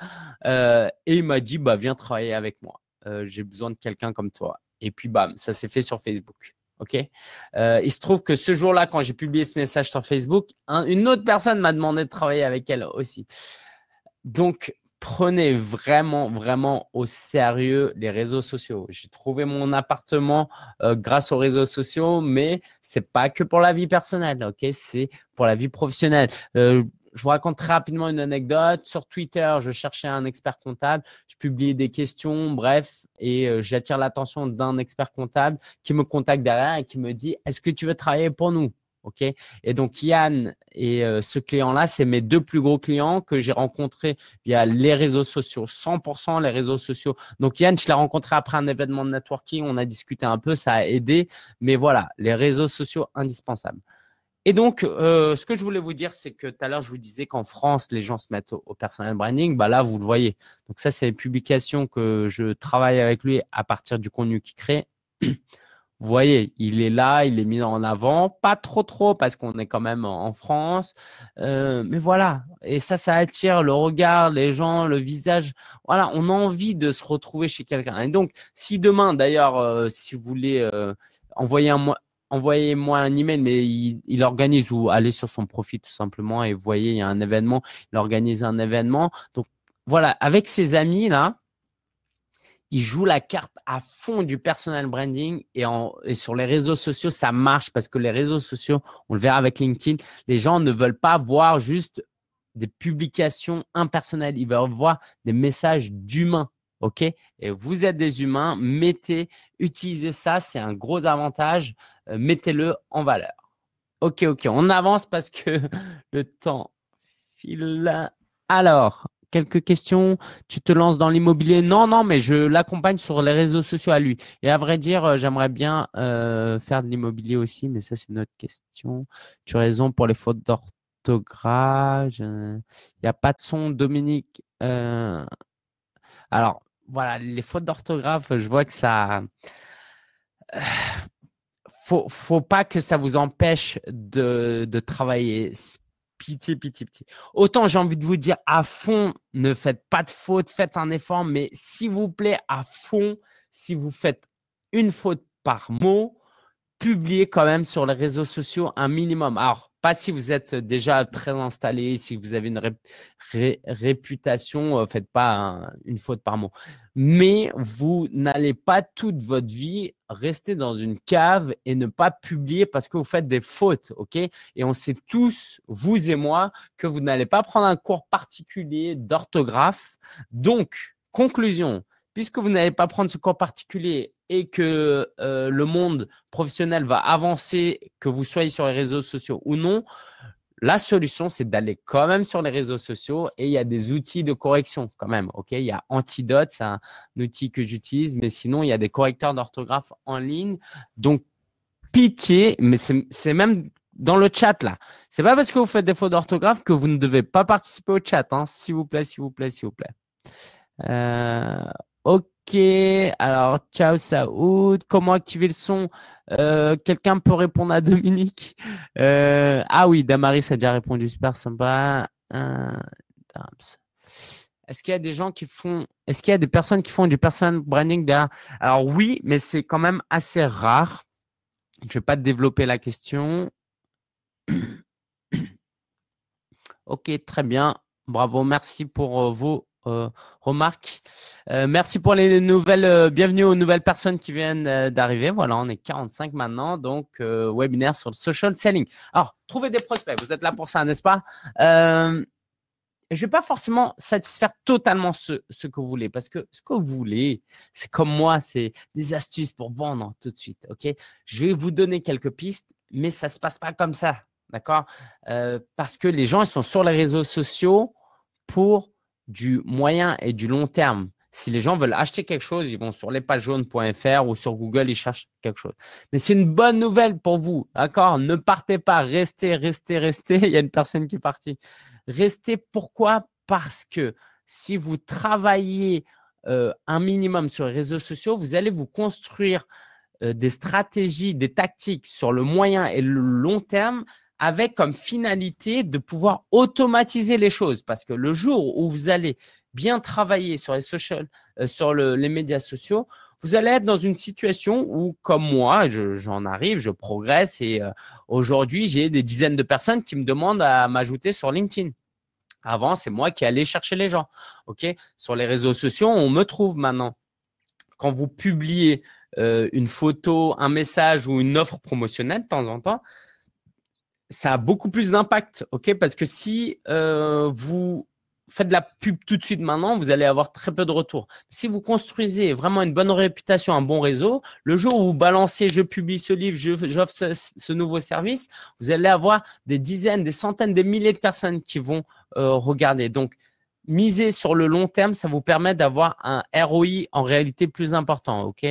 Euh, et il m'a dit, bah, viens travailler avec moi. Euh, j'ai besoin de quelqu'un comme toi. Et puis, bam, ça s'est fait sur Facebook. OK Il se trouve que ce jour-là, quand j'ai publié ce message sur Facebook, une autre personne m'a demandé de travailler avec elle aussi. Donc, prenez vraiment, vraiment au sérieux les réseaux sociaux. J'ai trouvé mon appartement euh, grâce aux réseaux sociaux, mais c'est pas que pour la vie personnelle, ok C'est pour la vie professionnelle. Euh, je vous raconte rapidement une anecdote. Sur Twitter, je cherchais un expert comptable, je publiais des questions, bref, et euh, j'attire l'attention d'un expert comptable qui me contacte derrière et qui me dit Est-ce que tu veux travailler pour nous OK Et donc, Yann et euh, ce client-là, c'est mes deux plus gros clients que j'ai rencontrés via les réseaux sociaux, 100% les réseaux sociaux. Donc, Yann, je l'ai rencontré après un événement de networking. On a discuté un peu, ça a aidé. Mais voilà, les réseaux sociaux indispensables. Et donc, euh, ce que je voulais vous dire, c'est que tout à l'heure, je vous disais qu'en France, les gens se mettent au, personnel personal branding. Bah là, vous le voyez. Donc ça, c'est les publications que je travaille avec lui à partir du contenu qu'il crée. Vous voyez, il est là, il est mis en avant, pas trop trop parce qu'on est quand même en France, euh, mais voilà. Et ça, ça attire le regard, les gens, le visage. Voilà, on a envie de se retrouver chez quelqu'un. Et donc, si demain, d'ailleurs, euh, si vous voulez euh, envoyer moi un email, mais il, organise ou allez sur son profil tout simplement et voyez, il y a un événement, il organise un événement. Donc voilà, avec ses amis là, il joue la carte à fond du personal branding et, sur les réseaux sociaux, ça marche parce que les réseaux sociaux, on le verra avec LinkedIn, les gens ne veulent pas voir juste des publications impersonnelles, ils veulent voir des messages d'humains. OK Et vous êtes des humains, mettez, utilisez ça, c'est un gros avantage, euh, mettez-le en valeur. OK, OK, on avance parce que [LAUGHS] le temps file. Alors, quelques questions, tu te lances dans l'immobilier. Non, non, mais je l'accompagne sur les réseaux sociaux à lui. Et à vrai dire, euh, j'aimerais bien euh, faire de l'immobilier aussi, mais ça, c'est une autre question. Tu as raison pour les fautes d'orthographe. Il euh, n'y a pas de son, Dominique. Alors, voilà, les fautes d'orthographe, je vois que ça. Faut, faut pas que ça vous empêche de, de travailler. Piti, pitié, pitié. Autant j'ai envie de vous dire à fond, ne faites pas de faute, faites un effort, mais s'il vous plaît, à fond, si vous faites une faute par mot, publier quand même sur les réseaux sociaux un minimum. Alors, pas si vous êtes déjà très installé, si vous avez une réputation, ne euh, faites pas une faute par mot. Mais vous n'allez pas toute votre vie rester dans une cave et ne pas publier parce que vous faites des fautes, ok Et on sait tous, vous et moi, que vous n'allez pas prendre un cours particulier d'orthographe. Donc, conclusion, puisque vous n'allez pas prendre ce cours particulier et que euh, le monde professionnel va avancer, que vous soyez sur les réseaux sociaux ou non, la solution, c'est d'aller quand même sur les réseaux sociaux et il y a des outils de correction quand même. Ok, il y a Antidote, c'est un outil que j'utilise, mais sinon il y a des correcteurs d'orthographe en ligne. Donc pitié, mais c'est même dans le chat là. C'est pas parce que vous faites des fautes d'orthographe que vous ne devez pas participer au chat. Hein. S'il vous plaît, s'il vous plaît, s'il vous plaît. Euh, ok. Ok, Alors, ciao Saoud. Comment activer le son euh, Quelqu'un peut répondre à Dominique euh, Ah oui, Damaris a déjà répondu. Super sympa. Euh, est-ce qu'il y a des gens qui font Est-ce qu'il y a des personnes qui font du personal branding derrière Alors oui, mais c'est quand même assez rare. Je ne vais pas développer la question. [COUGHS] ok, très bien. Bravo, merci pour vos euh, remarques. Euh, merci pour les nouvelles. Euh, bienvenue aux nouvelles personnes qui viennent d'arriver. Voilà, on est 45 maintenant. Donc, webinaire sur le social selling. Alors, trouver des prospects. Vous êtes là pour ça, n'est-ce pas Je ne vais pas forcément satisfaire totalement ce, que vous voulez parce que ce que vous voulez, c'est comme moi, c'est des astuces pour vendre tout de suite. OK Je vais vous donner quelques pistes, mais ça ne se passe pas comme ça. D'accord Parce que les gens, ils sont sur les réseaux sociaux pour du moyen et du long terme. Si les gens veulent acheter quelque chose, ils vont sur les jaunes.fr ou sur Google, ils cherchent quelque chose. Mais c'est une bonne nouvelle pour vous, d'accord Ne partez pas, restez, restez, restez. [LAUGHS] Il y a une personne qui est partie. Restez, pourquoi Parce que si vous travaillez euh, un minimum sur les réseaux sociaux, vous allez vous construire euh, des stratégies, des tactiques sur le moyen et le long terme avec comme finalité de pouvoir automatiser les choses. Parce que le jour où vous allez bien travailler sur les, euh, sur les médias sociaux, vous allez être dans une situation où, comme moi, j'en arrive, je progresse et euh, aujourd'hui, j'ai des dizaines de personnes qui me demandent à m'ajouter sur LinkedIn. Avant, c'est moi qui allais chercher les gens. OK Sur les réseaux sociaux, on me trouve maintenant. Quand vous publiez euh, une photo, un message ou une offre promotionnelle de temps en temps, ça a beaucoup plus d'impact, ok Parce que si euh, vous faites de la pub tout de suite maintenant, vous allez avoir très peu de retours. Si vous construisez vraiment une bonne réputation, un bon réseau, le jour où vous balancez je publie ce livre, j'offre ce, nouveau service, vous allez avoir des dizaines, des centaines, des milliers de personnes qui vont euh, regarder. Donc, miser sur le long terme, ça vous permet d'avoir un ROI en réalité plus important. OK,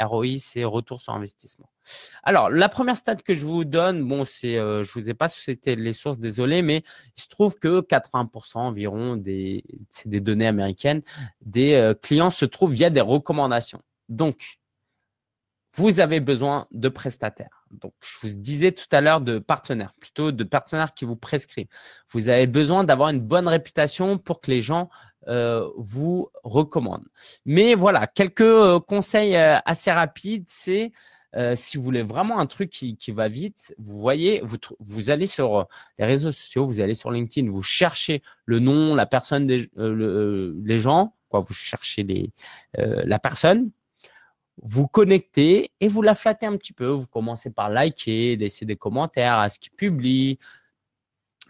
ROI, c'est retour sur investissement. Alors, la première stat que je vous donne, bon, c'est, euh, je vous ai pas cité les sources, désolé, mais il se trouve que 80% environ des, des données américaines, des euh, clients se trouvent via des recommandations. Donc, vous avez besoin de prestataires. Donc, je vous disais tout à l'heure de partenaires, plutôt de partenaires qui vous prescrivent. Vous avez besoin d'avoir une bonne réputation pour que les gens euh, vous recommandent. Mais voilà, quelques euh, conseils euh, assez rapides, c'est si vous voulez vraiment un truc qui, va vite, vous voyez, vous, allez sur les réseaux sociaux, vous allez sur LinkedIn, vous cherchez le nom, la personne, les gens, quoi, vous cherchez la personne, vous connectez et vous la flattez un petit peu. Vous commencez par liker, laisser des commentaires à ce qu'il publie.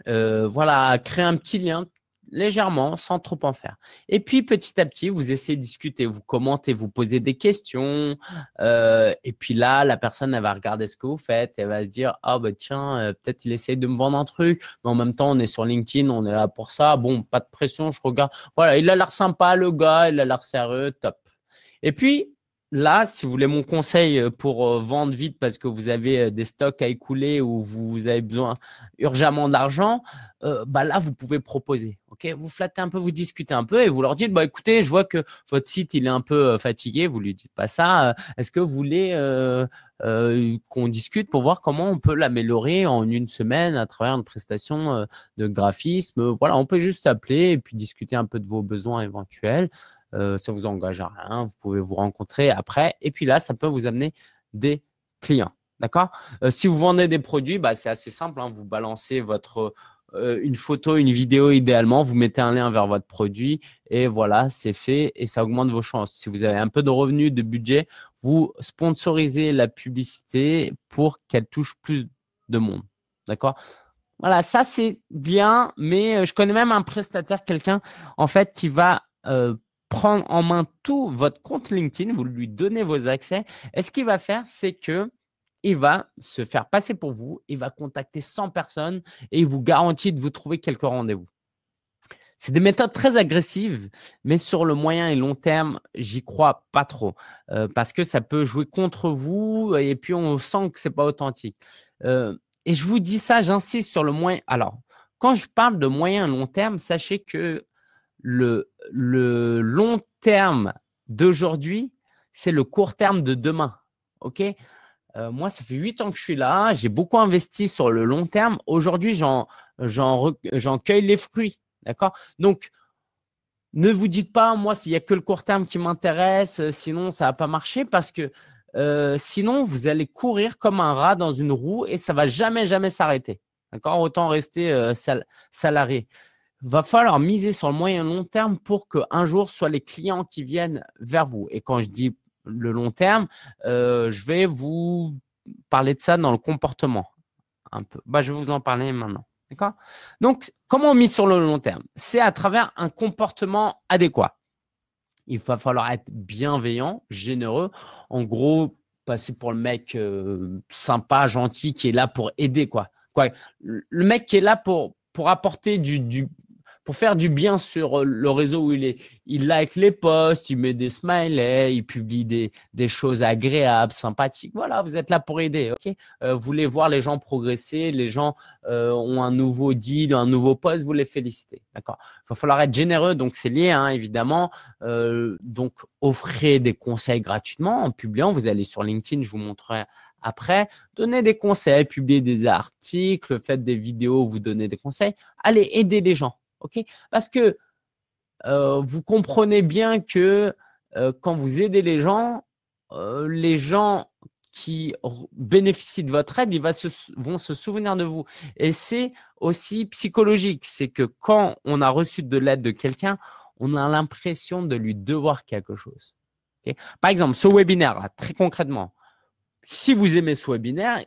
Euh, voilà, créer un petit lien légèrement sans trop en faire. Et puis petit à petit, vous essayez de discuter, vous commentez, vous posez des questions. Euh, et puis là, la personne, elle va regarder ce que vous faites, elle va se dire, ah ben tiens, euh, peut-être il essaye de me vendre un truc, mais en même temps, on est sur LinkedIn, on est là pour ça. Bon, pas de pression, je regarde. Voilà, il a l'air sympa, le gars, il a l'air sérieux, top. Et puis, là, si vous voulez mon conseil euh, pour euh, vendre vite parce que vous avez euh, des stocks à écouler ou vous avez besoin urgemment d'argent, bah là, vous pouvez proposer. ok vous flattez un peu, vous discutez un peu et vous leur dites, bah, écoutez, je vois que votre site, il est un peu fatigué, vous lui dites pas ça. Est-ce que vous voulez qu'on discute pour voir comment on peut l'améliorer en une semaine à travers une prestation de graphisme Voilà, on peut juste appeler et puis discuter un peu de vos besoins éventuels. Euh, ça ne vous engage à rien, vous pouvez vous rencontrer après, et puis là, ça peut vous amener des clients. D'accord euh, Si vous vendez des produits, bah, c'est assez simple, hein. vous balancez votre, euh, une photo, une vidéo idéalement, vous mettez un lien vers votre produit, et voilà, c'est fait, et ça augmente vos chances. Si vous avez un peu de revenus, de budget, vous sponsorisez la publicité pour qu'elle touche plus de monde. D'accord voilà, ça c'est bien, mais je connais même un prestataire, quelqu'un en fait qui va prendre en main tout votre compte LinkedIn, vous lui donnez vos accès, et ce qu'il va faire, c'est que il va se faire passer pour vous, il va contacter 100 personnes et il vous garantit de vous trouver quelques rendez-vous. C'est des méthodes très agressives, mais sur le moyen et long terme, j'y crois pas trop euh, parce que ça peut jouer contre vous et puis on sent que c'est pas authentique. Euh, et je vous dis ça, j'insiste sur le moyen. Alors, quand je parle de moyen et long terme, sachez que le, long terme d'aujourd'hui, c'est le court terme de demain. OK euh, moi, ça fait huit ans que je suis là. J'ai beaucoup investi sur le long terme. Aujourd'hui, j'en, cueille les fruits. D'accord Donc, ne vous dites pas, moi, s'il n'y a que le court terme qui m'intéresse, euh, sinon, ça va pas marcher parce que euh, sinon, vous allez courir comme un rat dans une roue et ça va jamais, jamais s'arrêter. D'accord Autant rester salarié va falloir miser sur le moyen long terme pour que un jour, soient soit les clients qui viennent vers vous. Et quand je dis le long terme, euh, je vais vous parler de ça dans le comportement. Un peu. Bah, je vais vous en parler maintenant. D'accord Donc, comment on mise sur le long terme C'est à travers un comportement adéquat. Il va falloir être bienveillant, généreux. En gros, passer pour le mec euh, sympa, gentil, qui est là pour aider. quoi. quoi le mec qui est là pour, pour apporter du, pour faire du bien sur euh, le réseau où il est. Il like les posts, il met des smileys, il publie des, choses agréables, sympathiques. Voilà, vous êtes là pour aider. Euh, vous voulez voir les gens progresser, les gens euh, ont un nouveau deal, un nouveau poste, vous les félicitez. D'accord Il va falloir être généreux, donc c'est lié, hein, évidemment. donc, offrez des conseils gratuitement en publiant. Vous allez sur LinkedIn, je vous montrerai après, donnez des conseils, publiez des articles, faites des vidéos, vous donnez des conseils. Allez aider les gens. Parce que euh, vous comprenez bien que euh, quand vous aidez les gens, euh, les gens qui bénéficient de votre aide, ils vont se souvenir de vous. Et c'est aussi psychologique, c'est que quand on a reçu de l'aide de quelqu'un, on a l'impression de lui devoir quelque chose. Par exemple, ce webinaire, là, très concrètement, si vous aimez ce webinaire,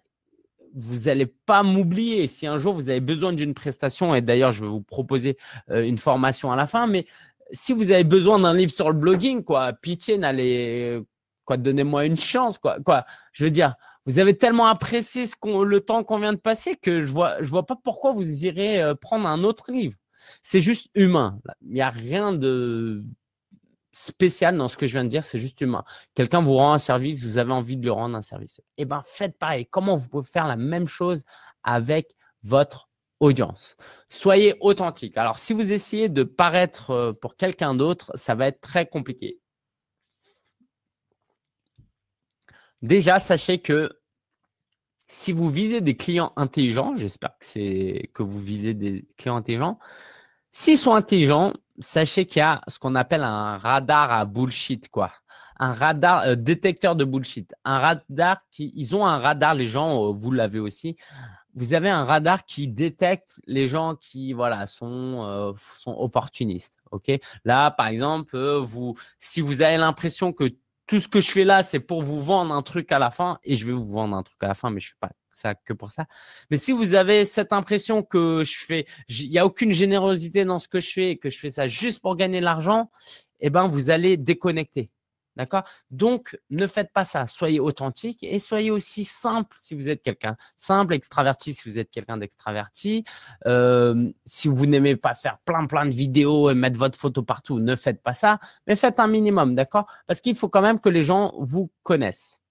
vous n'allez pas m'oublier. Si un jour vous avez besoin d'une prestation, et d'ailleurs je vais vous proposer euh, une formation à la fin, mais si vous avez besoin d'un livre sur le blogging, quoi, pitié, n'allez euh, quoi, donnez-moi une chance, quoi, quoi. Je veux dire, vous avez tellement apprécié ce qu'on, le temps qu'on vient de passer que je vois, je vois pas pourquoi vous irez euh, prendre un autre livre. C'est juste humain. Il n'y a rien de spécial dans ce que je viens de dire, c'est juste humain. Quelqu'un vous rend un service, vous avez envie de lui rendre un service. Eh bien, faites pareil. Comment vous pouvez faire la même chose avec votre audience Soyez authentique. Alors, si vous essayez de paraître euh, pour quelqu'un d'autre, ça va être très compliqué. Déjà, sachez que si vous visez des clients intelligents, j'espère que, c'est que vous visez des clients intelligents, S'ils sont intelligents, sachez qu'il y a ce qu'on appelle un radar à bullshit, quoi. Un radar, euh, détecteur de bullshit. Un radar qui, ils ont un radar, les gens, euh, vous l'avez aussi. Vous avez un radar qui détecte les gens qui, voilà, sont, euh, sont opportunistes. OK? Là, par exemple, vous, si vous avez l'impression que tout ce que je fais là, c'est pour vous vendre un truc à la fin, et je vais vous vendre un truc à la fin, mais je ne fais pas ça que pour ça. Mais si vous avez cette impression que je fais, il n'y a aucune générosité dans ce que je fais et que je fais ça juste pour gagner de l'argent, eh ben, vous allez déconnecter. D'accord Donc, ne faites pas ça. Soyez authentique et soyez aussi simple si vous êtes quelqu'un. Simple, extraverti si vous êtes quelqu'un d'extraverti. Euh, si vous n'aimez pas faire plein, plein de vidéos et mettre votre photo partout, ne faites pas ça. Mais faites un minimum, d'accord Parce qu'il faut quand même que les gens vous connaissent.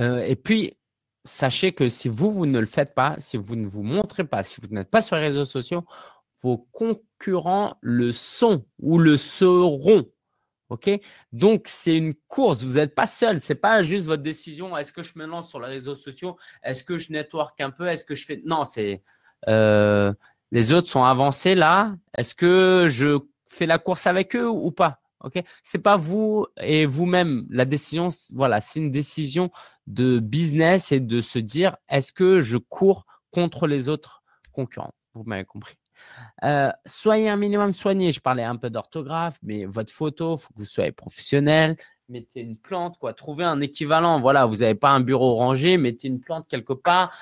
Euh, et puis, sachez que si vous, vous ne le faites pas, si vous ne vous montrez pas, si vous n'êtes pas sur les réseaux sociaux, vos concurrents le sont ou le seront. OK Donc, c'est une course. Vous n'êtes pas seul. Ce n'est pas juste votre décision. Est-ce que je me lance sur les réseaux sociaux Est-ce que je network un peu Est-ce que je fais. Non, c'est. Euh, les autres sont avancés là. Est-ce que je fais la course avec eux ou pas OK C'est pas vous et vous-même. La décision, voilà, c'est une décision de business et de se dire est-ce que je cours contre les autres concurrents Vous m'avez compris. Euh, soyez un minimum soigné. Je parlais un peu d'orthographe, mais votre photo, faut que vous soyez professionnel. Mettez une plante, quoi. Trouvez un équivalent. Voilà, vous n'avez pas un bureau rangé, mettez une plante quelque part.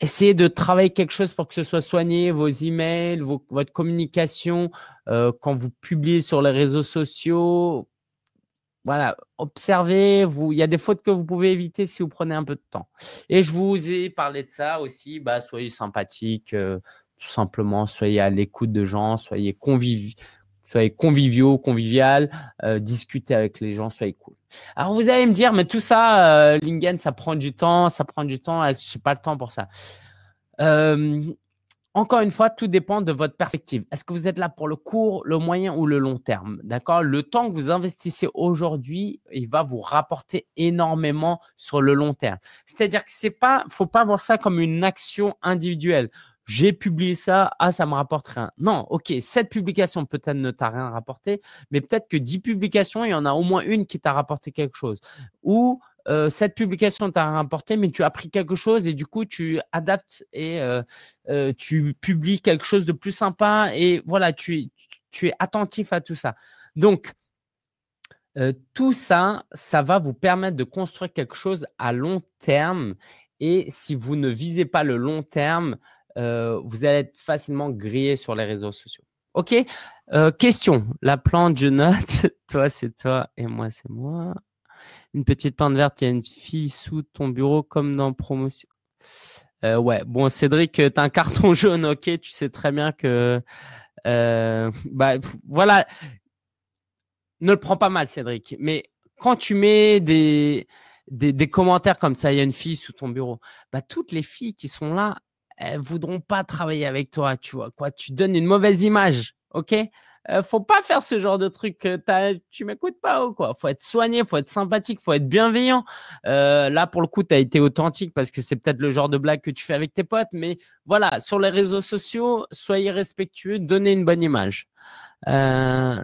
Essayez de travailler quelque chose pour que ce soit soigné, vos emails, votre communication, euh, quand vous publiez sur les réseaux sociaux, voilà, observez, vous, il y a des fautes que vous pouvez éviter si vous prenez un peu de temps. Et je vous ai parlé de ça aussi, bah, soyez sympathique, euh, tout simplement, soyez à l'écoute de gens, soyez, soyez conviviaux, convivial, euh, discutez avec les gens, soyez cool. Alors vous allez me dire, mais tout ça, euh, Lingen, ça prend du temps, ça prend du temps, je n'ai pas le temps pour ça. Encore une fois, tout dépend de votre perspective. Est-ce que vous êtes là pour le court, le moyen ou le long terme D'accord Le temps que vous investissez aujourd'hui, il va vous rapporter énormément sur le long terme. C'est-à-dire que c'est pas faut pas voir ça comme une action individuelle. J'ai publié ça, ah ça me rapporte rien. Non, OK, cette publication peut-être ne t'a rien rapporté, mais peut-être que 10 publications, il y en a au moins une qui t'a rapporté quelque chose. Ou cette publication t'a rapporté, mais tu as appris quelque chose et du coup, tu adaptes et tu publies quelque chose de plus sympa et voilà, tu, es attentif à tout ça. Donc, tout ça, ça va vous permettre de construire quelque chose à long terme. Et si vous ne visez pas le long terme, vous allez être facilement grillé sur les réseaux sociaux. OK Question. La plante, je note. [LAUGHS] toi, c'est toi et moi, c'est moi. Une petite pinte verte, il y a une fille sous ton bureau comme dans promotion. Euh, ouais, bon, Cédric, euh, tu as un carton [LAUGHS] jaune, ok, tu sais très bien que. Euh, [LAUGHS] bah, voilà. Ne le prends pas mal, Cédric, mais quand tu mets des, des, commentaires comme ça, il y a une fille sous ton bureau, bah, toutes les filles qui sont là, elles voudront pas travailler avec toi, tu vois, quoi. Tu donnes une mauvaise image, ok euh, faut pas faire ce genre de truc. Tu m'écoutes pas ou quoi Faut être soigné, faut être sympathique, faut être bienveillant. Euh, là, pour le coup, tu as été authentique parce que c'est peut-être le genre de blague que tu fais avec tes potes. Mais voilà, sur les réseaux sociaux, soyez respectueux, donnez une bonne image. Euh,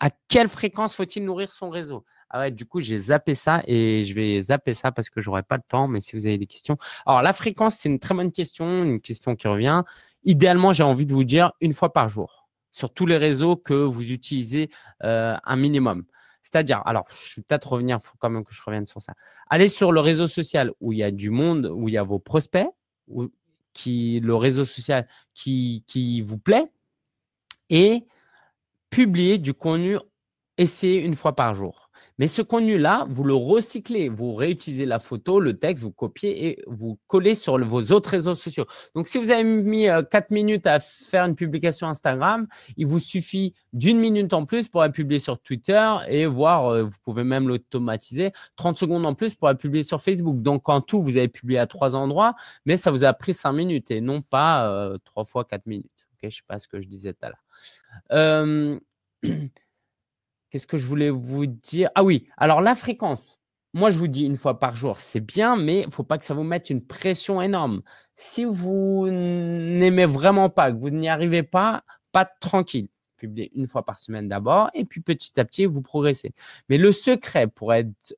à quelle fréquence faut-il nourrir son réseau ah ouais, du coup, j'ai zappé ça et je vais zapper ça parce que j'aurai pas le temps. Mais si vous avez des questions, alors la fréquence, c'est une très bonne question, une question qui revient. Idéalement, j'ai envie de vous dire une fois par jour sur tous les réseaux que vous utilisez euh, un minimum. C'est-à-dire, alors, je vais peut-être revenir, il faut quand même que je revienne sur ça. Allez sur le réseau social où il y a du monde, où il y a vos prospects, qui, le réseau social qui, qui vous plaît, et publiez du contenu essayez une fois par jour. Mais ce contenu-là, vous le recyclez, vous réutilisez la photo, le texte, vous copiez et vous collez sur vos autres réseaux sociaux. Donc, si vous avez mis 4 euh, minutes à faire une publication Instagram, il vous suffit d'une minute en plus pour la publier sur Twitter et voir, euh, vous pouvez même l'automatiser, 30 secondes en plus pour la publier sur Facebook. Donc, en tout, vous avez publié à trois endroits, mais ça vous a pris 5 minutes et non pas 3 euh, fois 4 minutes. Ok, je ne sais pas ce que je disais tout à l'heure. [CLEARS THROAT] Qu'est-ce que je voulais vous dire Ah oui, alors la fréquence. Moi, je vous dis une fois par jour, c'est bien, mais il ne faut pas que ça vous mette une pression énorme. Si vous n'aimez vraiment pas, que vous n'y arrivez pas, pas tranquille. Publiez une fois par semaine d'abord, et puis petit à petit, vous progressez. Mais le secret pour être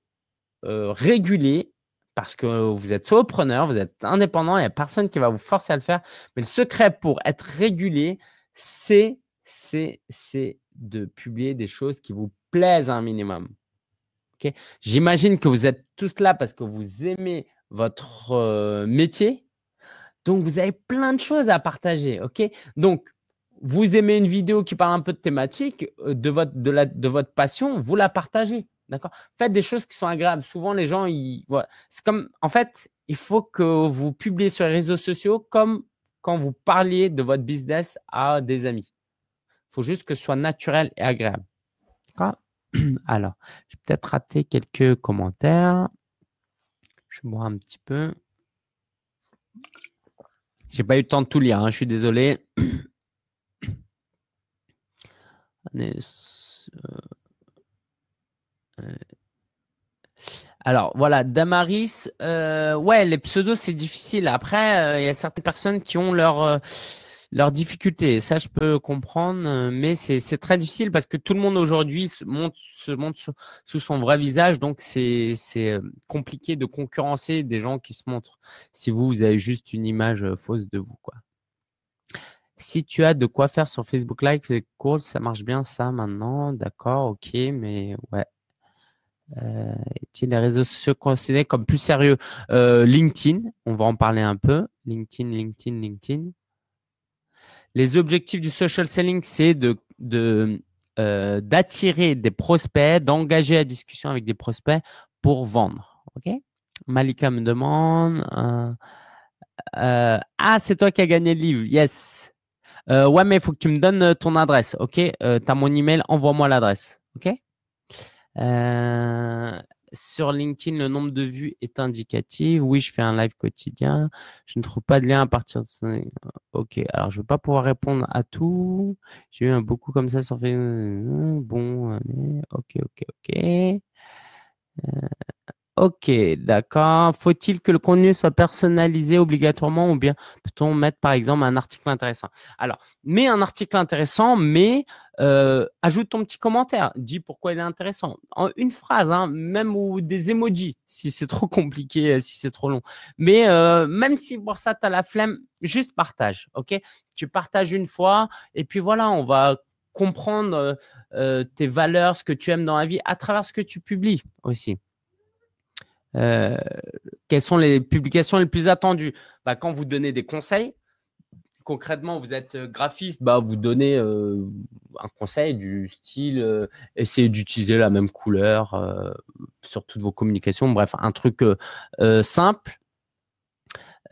euh, régulier, parce que vous êtes preneur, vous êtes indépendant, il n'y a personne qui va vous forcer à le faire. Mais le secret pour être régulier, c'est, c'est, c'est de publier des choses qui vous plaisent un minimum. J'imagine que vous êtes tous là parce que vous aimez votre euh, métier. Donc, vous avez plein de choses à partager. OK Donc, vous aimez une vidéo qui parle un peu de thématique, euh, de votre, de votre passion, vous la partagez. D'accord Faites des choses qui sont agréables. Souvent, les gens, ils. C'est comme. En fait, il faut que vous publiez sur les réseaux sociaux comme quand vous parliez de votre business à des amis. Il faut juste que ce soit naturel et agréable. D'accord [CLEARS THROAT] Alors, j'ai peut-être raté quelques commentaires. Je bois un petit peu. J'ai pas eu le temps de tout lire, hein, je suis désolé. [CLEARS THROAT] Euh, euh. Alors voilà, Damaris, euh, ouais, les pseudos c'est difficile. Après, il y a certaines personnes qui ont leur, leurs difficultés. Ça, je peux comprendre, euh, mais c'est très difficile parce que tout le monde aujourd'hui se montre, se sous, son vrai visage. Donc, c'est euh, compliqué de concurrencer des gens qui se montrent si vous, vous avez juste une image euh, fausse de vous. Quoi. Si tu as de quoi faire sur Facebook Live, c'est cool, ça marche bien ça maintenant. D'accord, ok, mais ouais. les réseaux sociaux considérés comme plus sérieux LinkedIn, on va en parler un peu. LinkedIn, LinkedIn, LinkedIn. Les objectifs du social selling, c'est de, euh, d'attirer des prospects, d'engager la discussion avec des prospects pour vendre. Ok Malika me demande. Euh, euh, ah, c'est toi qui as gagné le livre. Yes. ouais, mais il faut que tu me donnes ton adresse. Ok Tu as mon email, envoie-moi l'adresse. Ok sur LinkedIn, le nombre de vues est indicatif. Oui, je fais un live quotidien. Je ne trouve pas de lien à partir de euh, Ok, alors je ne vais pas pouvoir répondre à tout. J'ai eu un beaucoup comme ça sur Facebook. Bon, ok, ok, ok. Euh, Ok, d'accord. Faut-il que le contenu soit personnalisé obligatoirement ou bien peut-on mettre par exemple un article intéressant Alors, mets un article intéressant, mais euh, ajoute ton petit commentaire. Dis pourquoi il est intéressant. une phrase, hein, même ou des emojis si c'est trop [LAUGHS] compliqué, euh, si c'est trop long. Mais euh, même si pour ça, tu as la flemme, juste partage. Ok Tu partages une fois et puis voilà, on va comprendre tes valeurs, ce que tu aimes dans la vie à travers ce que tu publies aussi. Euh, quelles sont les publications les plus attendues bah, Quand vous donnez des conseils, concrètement, vous êtes euh, graphiste, bah, vous donnez euh, un conseil du style essayez d'utiliser la même couleur sur toutes vos communications, bref, un truc simple.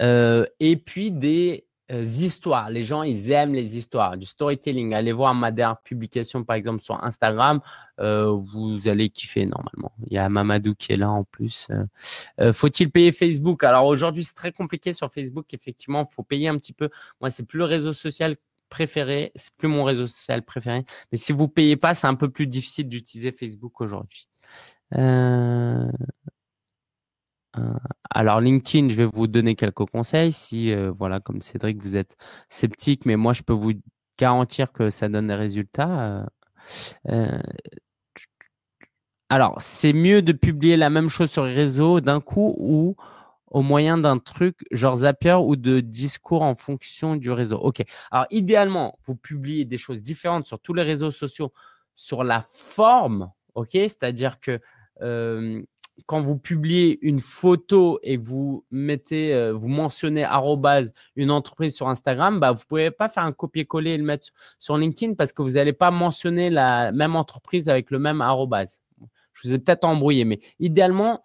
et puis des les euh, histoires. Les gens, ils aiment les histoires, du storytelling. Allez voir ma dernière publication, par exemple, sur Instagram. Euh, vous allez kiffer normalement. Il y a Mamadou qui est là en plus. Euh, faut-il payer Facebook Alors aujourd'hui, c'est très compliqué sur Facebook. Effectivement, il faut payer un petit peu. Moi, c'est plus le réseau social préféré, c'est plus mon réseau social préféré. Mais si vous payez pas, c'est un peu plus difficile d'utiliser Facebook aujourd'hui. Euh, alors LinkedIn, je vais vous donner quelques conseils. Si euh, voilà, comme Cédric, vous êtes sceptique, mais moi je peux vous garantir que ça donne des résultats. Euh, alors c'est mieux de publier la même chose sur les réseaux d'un coup ou au moyen d'un truc genre Zapier ou de discours en fonction du réseau. Ok. Alors idéalement, vous publiez des choses différentes sur tous les réseaux sociaux sur la forme. Ok, c'est-à-dire que quand vous publiez une photo et vous mettez, euh, vous mentionnez une entreprise sur Instagram, bah, vous ne pouvez pas faire un copier-coller et le mettre sur LinkedIn parce que vous n'allez pas mentionner la même entreprise avec le même arrobase. Je vous ai peut-être embrouillé, mais idéalement,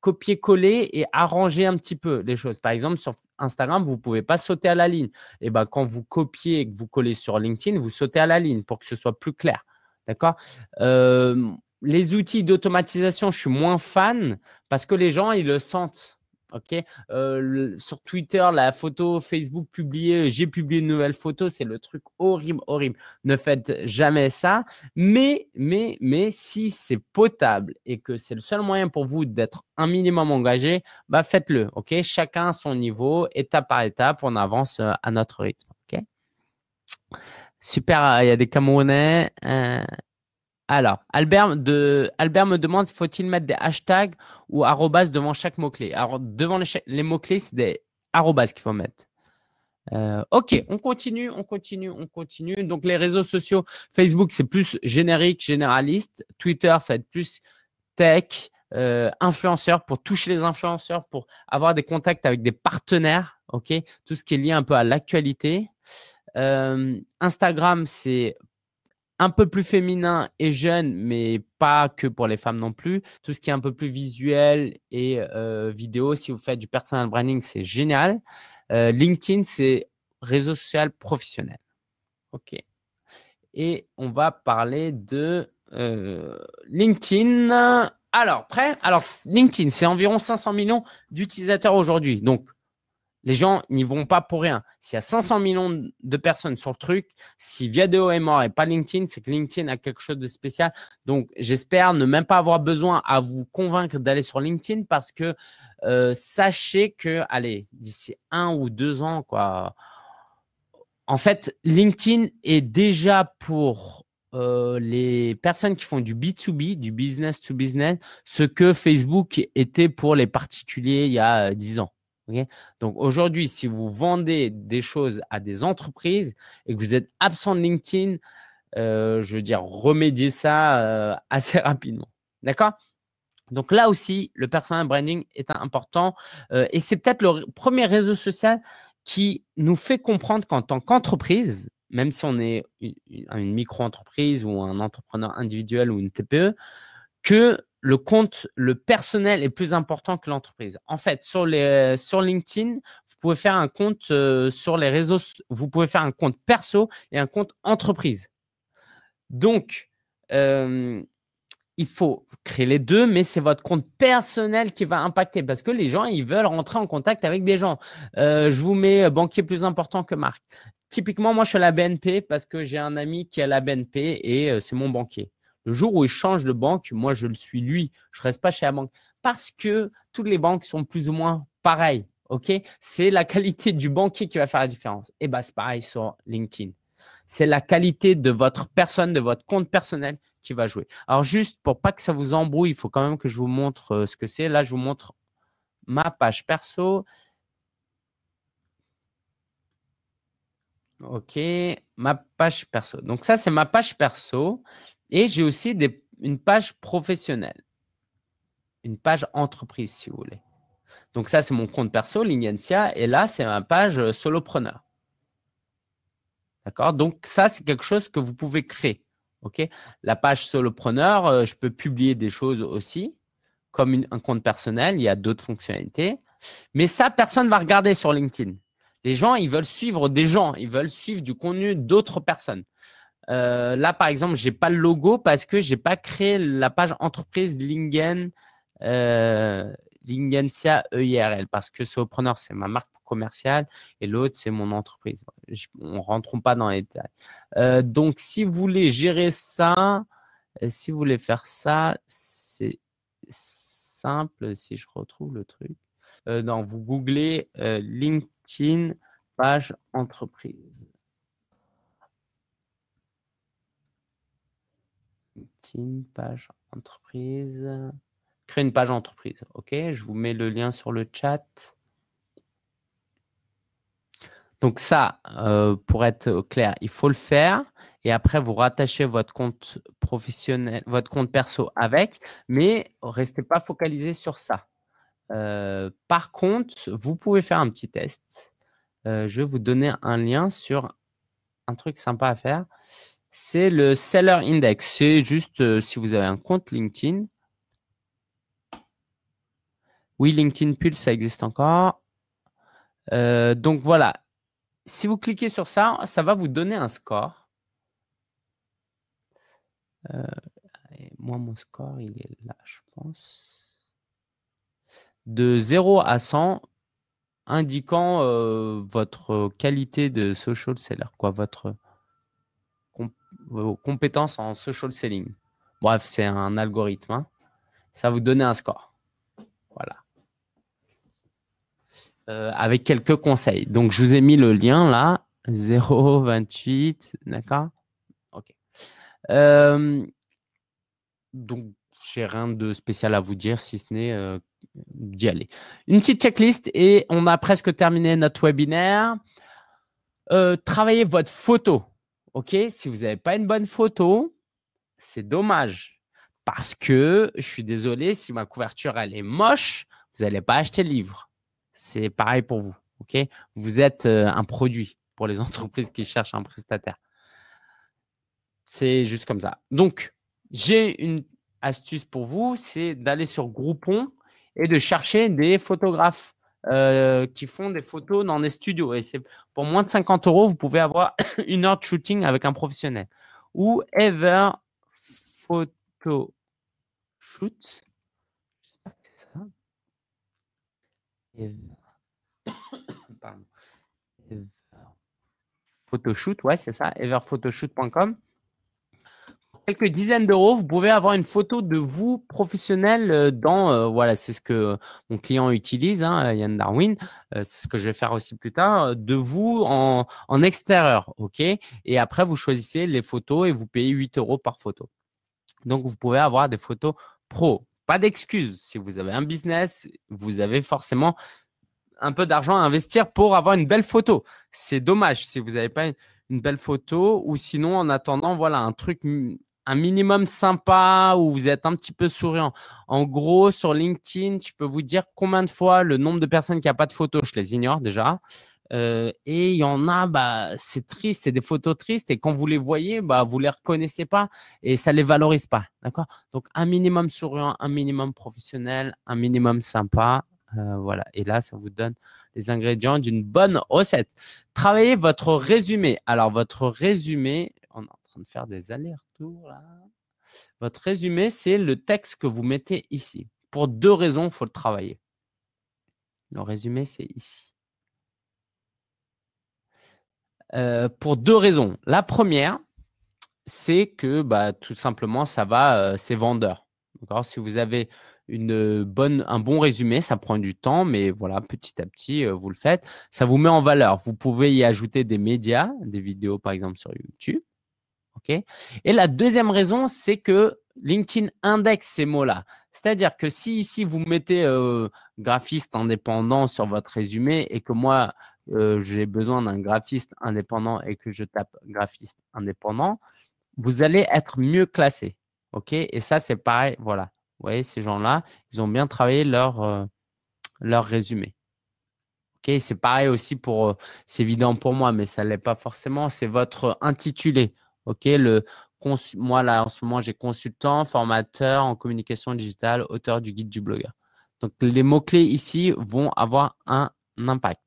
copier-coller et arranger un petit peu les choses. Par exemple, sur Instagram, vous ne pouvez pas sauter à la ligne. Et eh bah ben, quand vous copiez et que vous collez sur LinkedIn, vous sautez à la ligne pour que ce soit plus clair. D'accord euh, les outils d'automatisation, je suis moins fan parce que les gens, ils le sentent. Ok, euh, sur Twitter, la photo Facebook publiée, j'ai publié une nouvelle photo, c'est le truc horrible, horrible. Ne faites jamais ça. Mais, mais, mais, si c'est potable et que c'est le seul moyen pour vous d'être un minimum engagé, bah faites-le. Ok, chacun à son niveau, étape par étape, on avance euh, à notre rythme. Ok. Super, euh, il y a des Camerounais. Alors, Albert, me demande faut-il mettre des hashtags ou arrobas devant chaque mot-clé Alors, devant les, mots-clés, c'est des arrobas qu'il faut mettre. Euh, ok, on continue, on continue, on continue. Donc, les réseaux sociaux, Facebook, c'est plus générique, généraliste. Twitter, ça va être plus tech, euh, influenceur, pour toucher les influenceurs, pour avoir des contacts avec des partenaires. Ok, tout ce qui est lié un peu à l'actualité. Euh, Instagram, c'est un peu plus féminin et jeune, mais pas que pour les femmes non plus. Tout ce qui est un peu plus visuel et euh, vidéo, si vous faites du personal branding, c'est génial. Euh, LinkedIn, c'est réseau social professionnel. OK. Et on va parler de euh, LinkedIn. Alors, prêt Alors, LinkedIn, c'est environ 500 millions d'utilisateurs aujourd'hui. Donc, les gens n'y vont pas pour rien. S'il y a 500 millions de personnes sur le truc, si Viadeo est mort et pas LinkedIn, c'est que LinkedIn a quelque chose de spécial. Donc, j'espère ne même pas avoir besoin à vous convaincre d'aller sur LinkedIn parce que euh, sachez que, allez, d'ici un ou deux ans, quoi. En fait, LinkedIn est déjà pour euh, les personnes qui font du B2B, du business to business, ce que Facebook était pour les particuliers il y a euh, dix ans. Donc aujourd'hui, si vous vendez des choses à des entreprises et que vous êtes absent de LinkedIn, euh, je veux dire, remédiez ça euh, [LAUGHS] assez rapidement. D'accord donc là aussi, le personal branding est important euh, et c'est peut-être le premier réseau social qui nous fait comprendre qu'en tant qu'entreprise, même si on est une micro-entreprise ou un entrepreneur individuel ou une TPE, que le compte, le personnel est plus important que l'entreprise. En fait, sur, LinkedIn, vous pouvez faire un compte euh, sur les réseaux, vous pouvez faire un compte perso et un compte entreprise. Donc, euh, il faut créer les deux, mais c'est votre compte personnel qui va impacter parce que les gens, ils veulent rentrer en contact avec des gens. Euh, je vous mets banquier plus important que Marc. Typiquement, moi, je suis à la BNP parce que j'ai un ami qui est à la BNP et c'est mon banquier. Le jour où il change de banque, moi, je le suis lui. Je ne reste pas chez la banque parce que toutes les banques sont plus ou moins pareilles. OK C'est la qualité du banquier qui va faire la différence. Et eh bien, c'est pareil sur LinkedIn. C'est la qualité de votre personne, de votre compte personnel qui va jouer. Alors, juste pour pas que ça vous embrouille, il faut quand même que je vous montre euh, ce que c'est. Là, je vous montre ma page perso. OK, ma page perso. Donc ça, c'est ma page perso. Et j'ai aussi une page professionnelle, une page entreprise, si vous voulez. Donc ça, c'est mon compte perso, Lingentia. et là, c'est ma page euh, solopreneur. D'accord Donc ça, c'est quelque chose que vous pouvez créer. OK La page solopreneur, euh, je peux publier des choses aussi, comme un compte personnel, il y a d'autres fonctionnalités. Mais ça, personne ne va regarder sur LinkedIn. Les gens, ils veulent suivre des gens, ils veulent suivre du contenu d'autres personnes. Euh, là, par exemple, j'ai pas le logo parce que je n'ai pas créé la page entreprise Lingen, EIRL euh, e parce que Sopreneur, c'est ma marque commerciale et l'autre, c'est mon entreprise. on ne rentre pas dans les détails. Euh, donc, si vous voulez gérer ça, si vous voulez faire ça, c'est simple. Si je retrouve le truc, dans vous googlez LinkedIn page entreprise. une page entreprise. Créer une page entreprise. OK, je vous mets le lien sur le chat. Donc ça, euh, pour être clair, il faut le faire. Et après, vous rattachez votre compte professionnel, votre compte perso avec, mais restez pas focalisé sur ça. Euh, par contre, vous pouvez faire un petit test. Euh, je vais vous donner un lien sur un truc sympa à faire c'est le Seller Index. C'est juste euh, si vous avez un compte LinkedIn. Oui, LinkedIn Pulse, ça existe encore. Euh, donc voilà. Si vous cliquez sur ça, ça va vous donner un score. Euh, moi, mon score, il est là, je pense. De 0 à 100, indiquant votre qualité de social seller, quoi, votre vos compétences en social selling. Bref, c'est un algorithme. Hein. Ça vous donne un score. Voilà. Euh, avec quelques conseils. Donc, je vous ai mis le lien là. 0,28. D'accord OK. Euh, donc, j'ai rien de spécial à vous dire si ce n'est euh, d'y aller. Une petite checklist et on a presque terminé notre webinaire. travaillez votre photo. OK, si vous n'avez pas une bonne photo, c'est dommage. Parce que je suis désolé, si ma couverture elle est moche, vous n'allez pas acheter le livre. C'est pareil pour vous. OK Vous êtes euh, un produit pour les [LAUGHS] entreprises qui cherchent un prestataire. C'est juste comme ça. Donc, j'ai une astuce pour vous, c'est d'aller sur Groupon et de chercher des photographes euh, qui font des photos dans des studios. Et c'est pour moins de 50 euros, vous pouvez avoir [COUGHS] une heure de shooting avec un professionnel. Ou Ever Photo Shoot. J'espère que c'est ça. Ever. [COUGHS] Photoshoot, ouais, c'est ça. Everphotoshoot.com quelques dizaines d'euros, vous pouvez avoir une photo de vous professionnel euh, dans, euh, voilà, c'est ce que mon client utilise, hein, euh, Yann Darwin, c'est ce que je vais faire aussi plus tard, de vous en, extérieur, ok Et après, vous choisissez les photos et vous payez 8 euros par photo. Donc, vous pouvez avoir des photos pro. Pas d'excuses. Si vous avez un business, vous avez forcément un peu d'argent à investir pour avoir une belle photo. C'est dommage si vous n'avez pas une belle photo ou sinon en attendant voilà un truc un minimum sympa où vous êtes un petit peu souriant. En gros, sur LinkedIn, je peux vous dire combien de fois le nombre de personnes qui n'ont pas de photos, je les ignore déjà. Euh, et il y en a, bah, c'est triste, c'est des photos tristes. Et quand vous les voyez, bah, vous les reconnaissez pas et ça les valorise pas. D'accord Donc, un minimum souriant, un minimum professionnel, un minimum sympa. Euh, voilà. Et là, ça vous donne les ingrédients d'une bonne recette. Travaillez votre résumé. Alors, votre résumé, en de faire des allers-retours Votre résumé, c'est le texte que vous mettez ici. Pour deux raisons, il faut le travailler. Le résumé, c'est ici. Euh, pour deux raisons. La première, c'est que bah, tout simplement, ça va, euh, c'est vendeur. Si vous avez une bonne, un bon résumé, ça prend du temps, mais voilà, petit à petit, euh, vous le faites. Ça vous met en valeur. Vous pouvez y ajouter des médias, des vidéos par exemple sur YouTube et la deuxième raison, c'est que LinkedIn indexe ces mots-là. C'est-à-dire que si ici vous mettez euh, graphiste indépendant sur votre résumé et que moi euh, j'ai besoin d'un graphiste indépendant et que je tape graphiste indépendant, vous allez être mieux classé. Et ça, c'est pareil. Voilà. Vous voyez, ces gens-là, ils ont bien travaillé leur, euh, leur résumé. OK C'est pareil aussi pour, c'est évident pour moi, mais ça ne l'est pas forcément, c'est votre intitulé. OK, le moi, là, en ce moment, j'ai consultant, formateur en communication digitale, auteur du guide du blogueur. Donc, les mots-clés ici vont avoir un impact.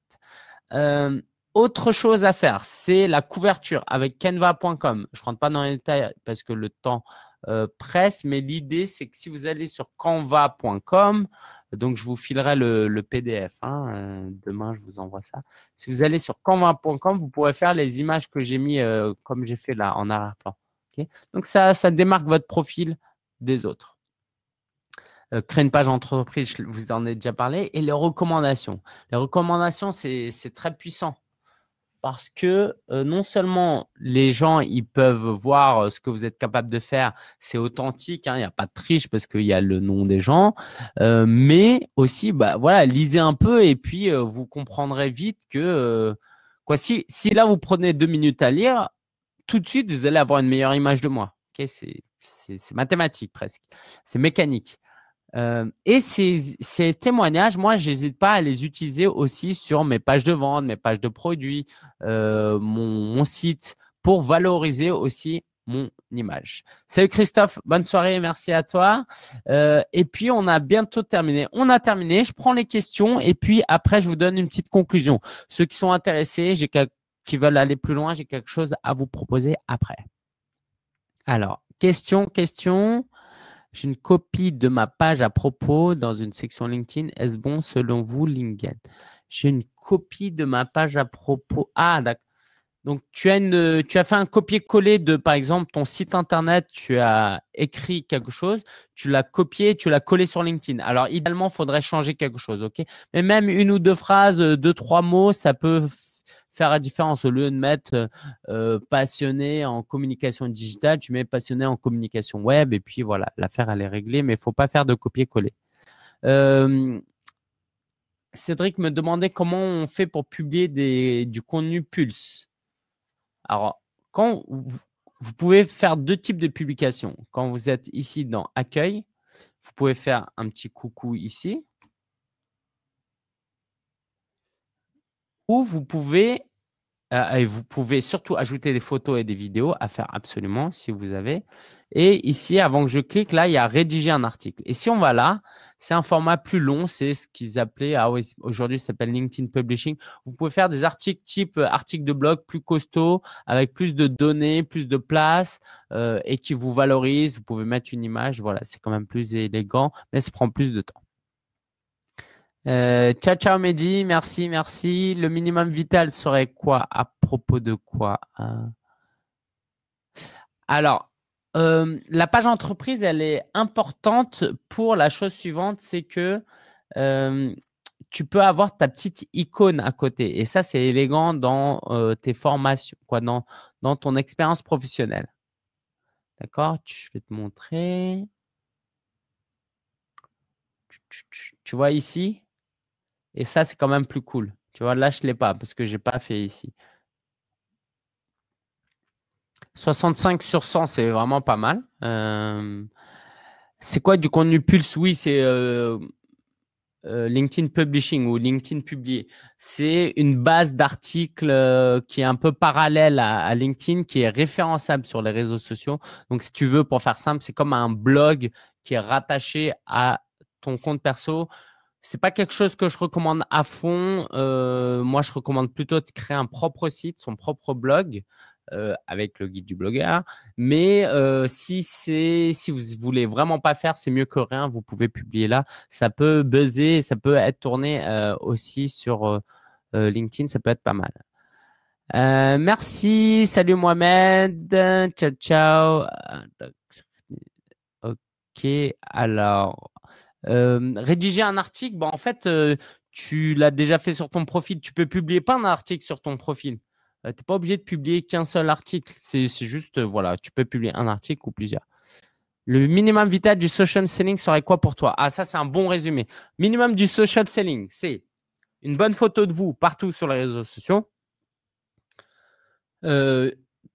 Euh, autre chose à faire, c'est la couverture avec canva.com. Je ne rentre pas dans les détails parce que le temps euh, presse, mais l'idée, c'est que si vous allez sur canva.com, donc je vous filerai le, PDF, hein, euh, demain je vous envoie ça. Si vous allez sur canva.com, vous pourrez faire les images que j'ai mis euh, comme j'ai fait là en arrière-plan. donc ça, ça démarque votre profil des autres. créer une page entreprise, je vous en ai déjà parlé. Et les recommandations. Les recommandations, c'est très puissant parce que euh, non seulement les gens ils peuvent voir euh, ce que vous êtes capable de faire, c'est authentique, hein, il n'y a pas de triche parce qu'il y a le nom des gens, euh, mais aussi bah, voilà, lisez un peu et puis vous comprendrez vite que si, là vous prenez deux minutes à lire, tout de suite vous allez avoir une meilleure image de moi. c'est mathématique presque, c'est mécanique. Euh, et ces, témoignages, moi, j'hésite pas à les utiliser aussi sur mes pages de vente, mes pages de produits, euh, mon, site, pour valoriser aussi mon image. Salut Christophe, bonne soirée, merci à toi. Euh, et puis, on a bientôt terminé. On a terminé, je prends les questions et puis après, je vous donne une petite conclusion. Ceux qui sont intéressés, j'ai qui veulent aller plus loin, j'ai quelque chose à vous proposer après. Alors, question, question. J'ai une copie de ma page à propos dans une section LinkedIn. Est-ce bon selon vous, LinkedIn J'ai une copie de ma page à propos. Ah, d'accord. Donc, tu as, tu as fait un copier-coller de, par exemple, ton site internet, tu as écrit quelque chose, tu l'as copié, tu l'as collé sur LinkedIn. Alors, idéalement, il faudrait changer quelque chose, OK Mais même une ou deux phrases, deux, trois mots, ça peut faire la différence. Au lieu de mettre euh, euh, passionné en communication digitale, tu mets passionné en communication web et puis voilà, l'affaire elle est réglée, mais il ne faut pas faire de copier-coller. Euh, Cédric me demandait comment on fait pour publier du contenu Pulse. Alors, quand vous, pouvez faire deux types de publications. Quand vous êtes ici dans Accueil, vous pouvez faire un petit coucou ici. où vous pouvez, euh, et vous pouvez surtout ajouter des photos et des vidéos à faire absolument si vous avez. Et ici, avant que je clique, là, il y a rédiger un article. Et si on va là, c'est un format plus long, c'est ce qu'ils appelaient, ah aujourd'hui, ça s'appelle LinkedIn Publishing. Vous pouvez faire des articles type euh, article de blog plus costaud, avec plus de données, plus de place, euh, et qui vous valorise. Vous pouvez mettre une image, voilà, c'est quand même plus élégant, mais ça prend plus de temps. Euh, ciao, ciao Mehdi, merci, merci. Le minimum vital serait quoi À propos de quoi hein? Alors, euh, la page entreprise, elle est importante pour la chose suivante, c'est que euh, tu peux avoir ta petite icône à côté. Et ça, c'est élégant dans tes formations, quoi, dans, dans ton expérience professionnelle. D'accord Je vais te montrer. Tu vois ici, et ça, c'est quand même plus cool. Tu vois, là, je ne l'ai pas parce que je n'ai pas fait ici. 65 sur 100, c'est vraiment pas mal. c'est quoi du contenu Pulse Oui, c'est LinkedIn Publishing ou LinkedIn Publié. C'est une base d'articles qui est un peu parallèle à, à, LinkedIn, qui est référençable sur les réseaux sociaux. Donc, si tu veux, pour faire simple, c'est comme un blog qui est rattaché à ton compte perso c'est pas quelque chose que je recommande à fond. Euh, moi, je recommande plutôt de créer un propre site, son propre blog. Euh, avec le guide du blogueur. Mais euh, si c'est si vous voulez vraiment pas faire, c'est mieux que rien. Vous pouvez publier là. Ça peut buzzer, ça peut être tourné aussi sur LinkedIn. Ça peut être pas mal. merci. Salut Mohamed. Ciao ciao. Ok. Alors rédiger un article, bah, en fait, tu l'as déjà fait sur ton profil. Tu peux publier pas un article sur ton profil. tu n'es pas obligé de publier qu'un seul article. C'est juste, voilà, tu peux publier un article ou plusieurs. Le minimum vital du social selling serait quoi pour toi Ah, ça, c'est un bon résumé. Minimum du social selling, c'est une bonne photo de vous partout sur les réseaux sociaux.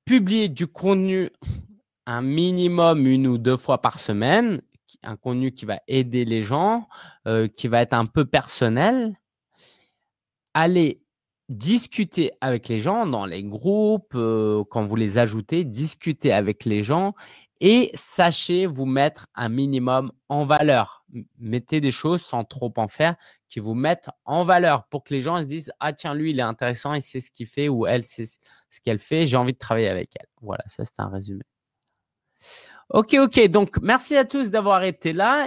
publier du contenu un minimum une ou deux fois par semaine un contenu qui va aider les gens, euh, qui va être un peu personnel, allez discuter avec les gens dans les groupes, euh, quand vous les ajoutez, discutez avec les gens et sachez vous mettre un minimum en valeur. Mettez des choses sans trop en faire qui vous mettent en valeur pour que les gens se disent Ah, tiens, lui, il est intéressant, il sait ce qu'il fait ou elle sait ce qu'elle fait, j'ai envie de travailler avec elle. Voilà, ça, c'est un résumé. Ok, ok. Donc, merci à tous d'avoir été là.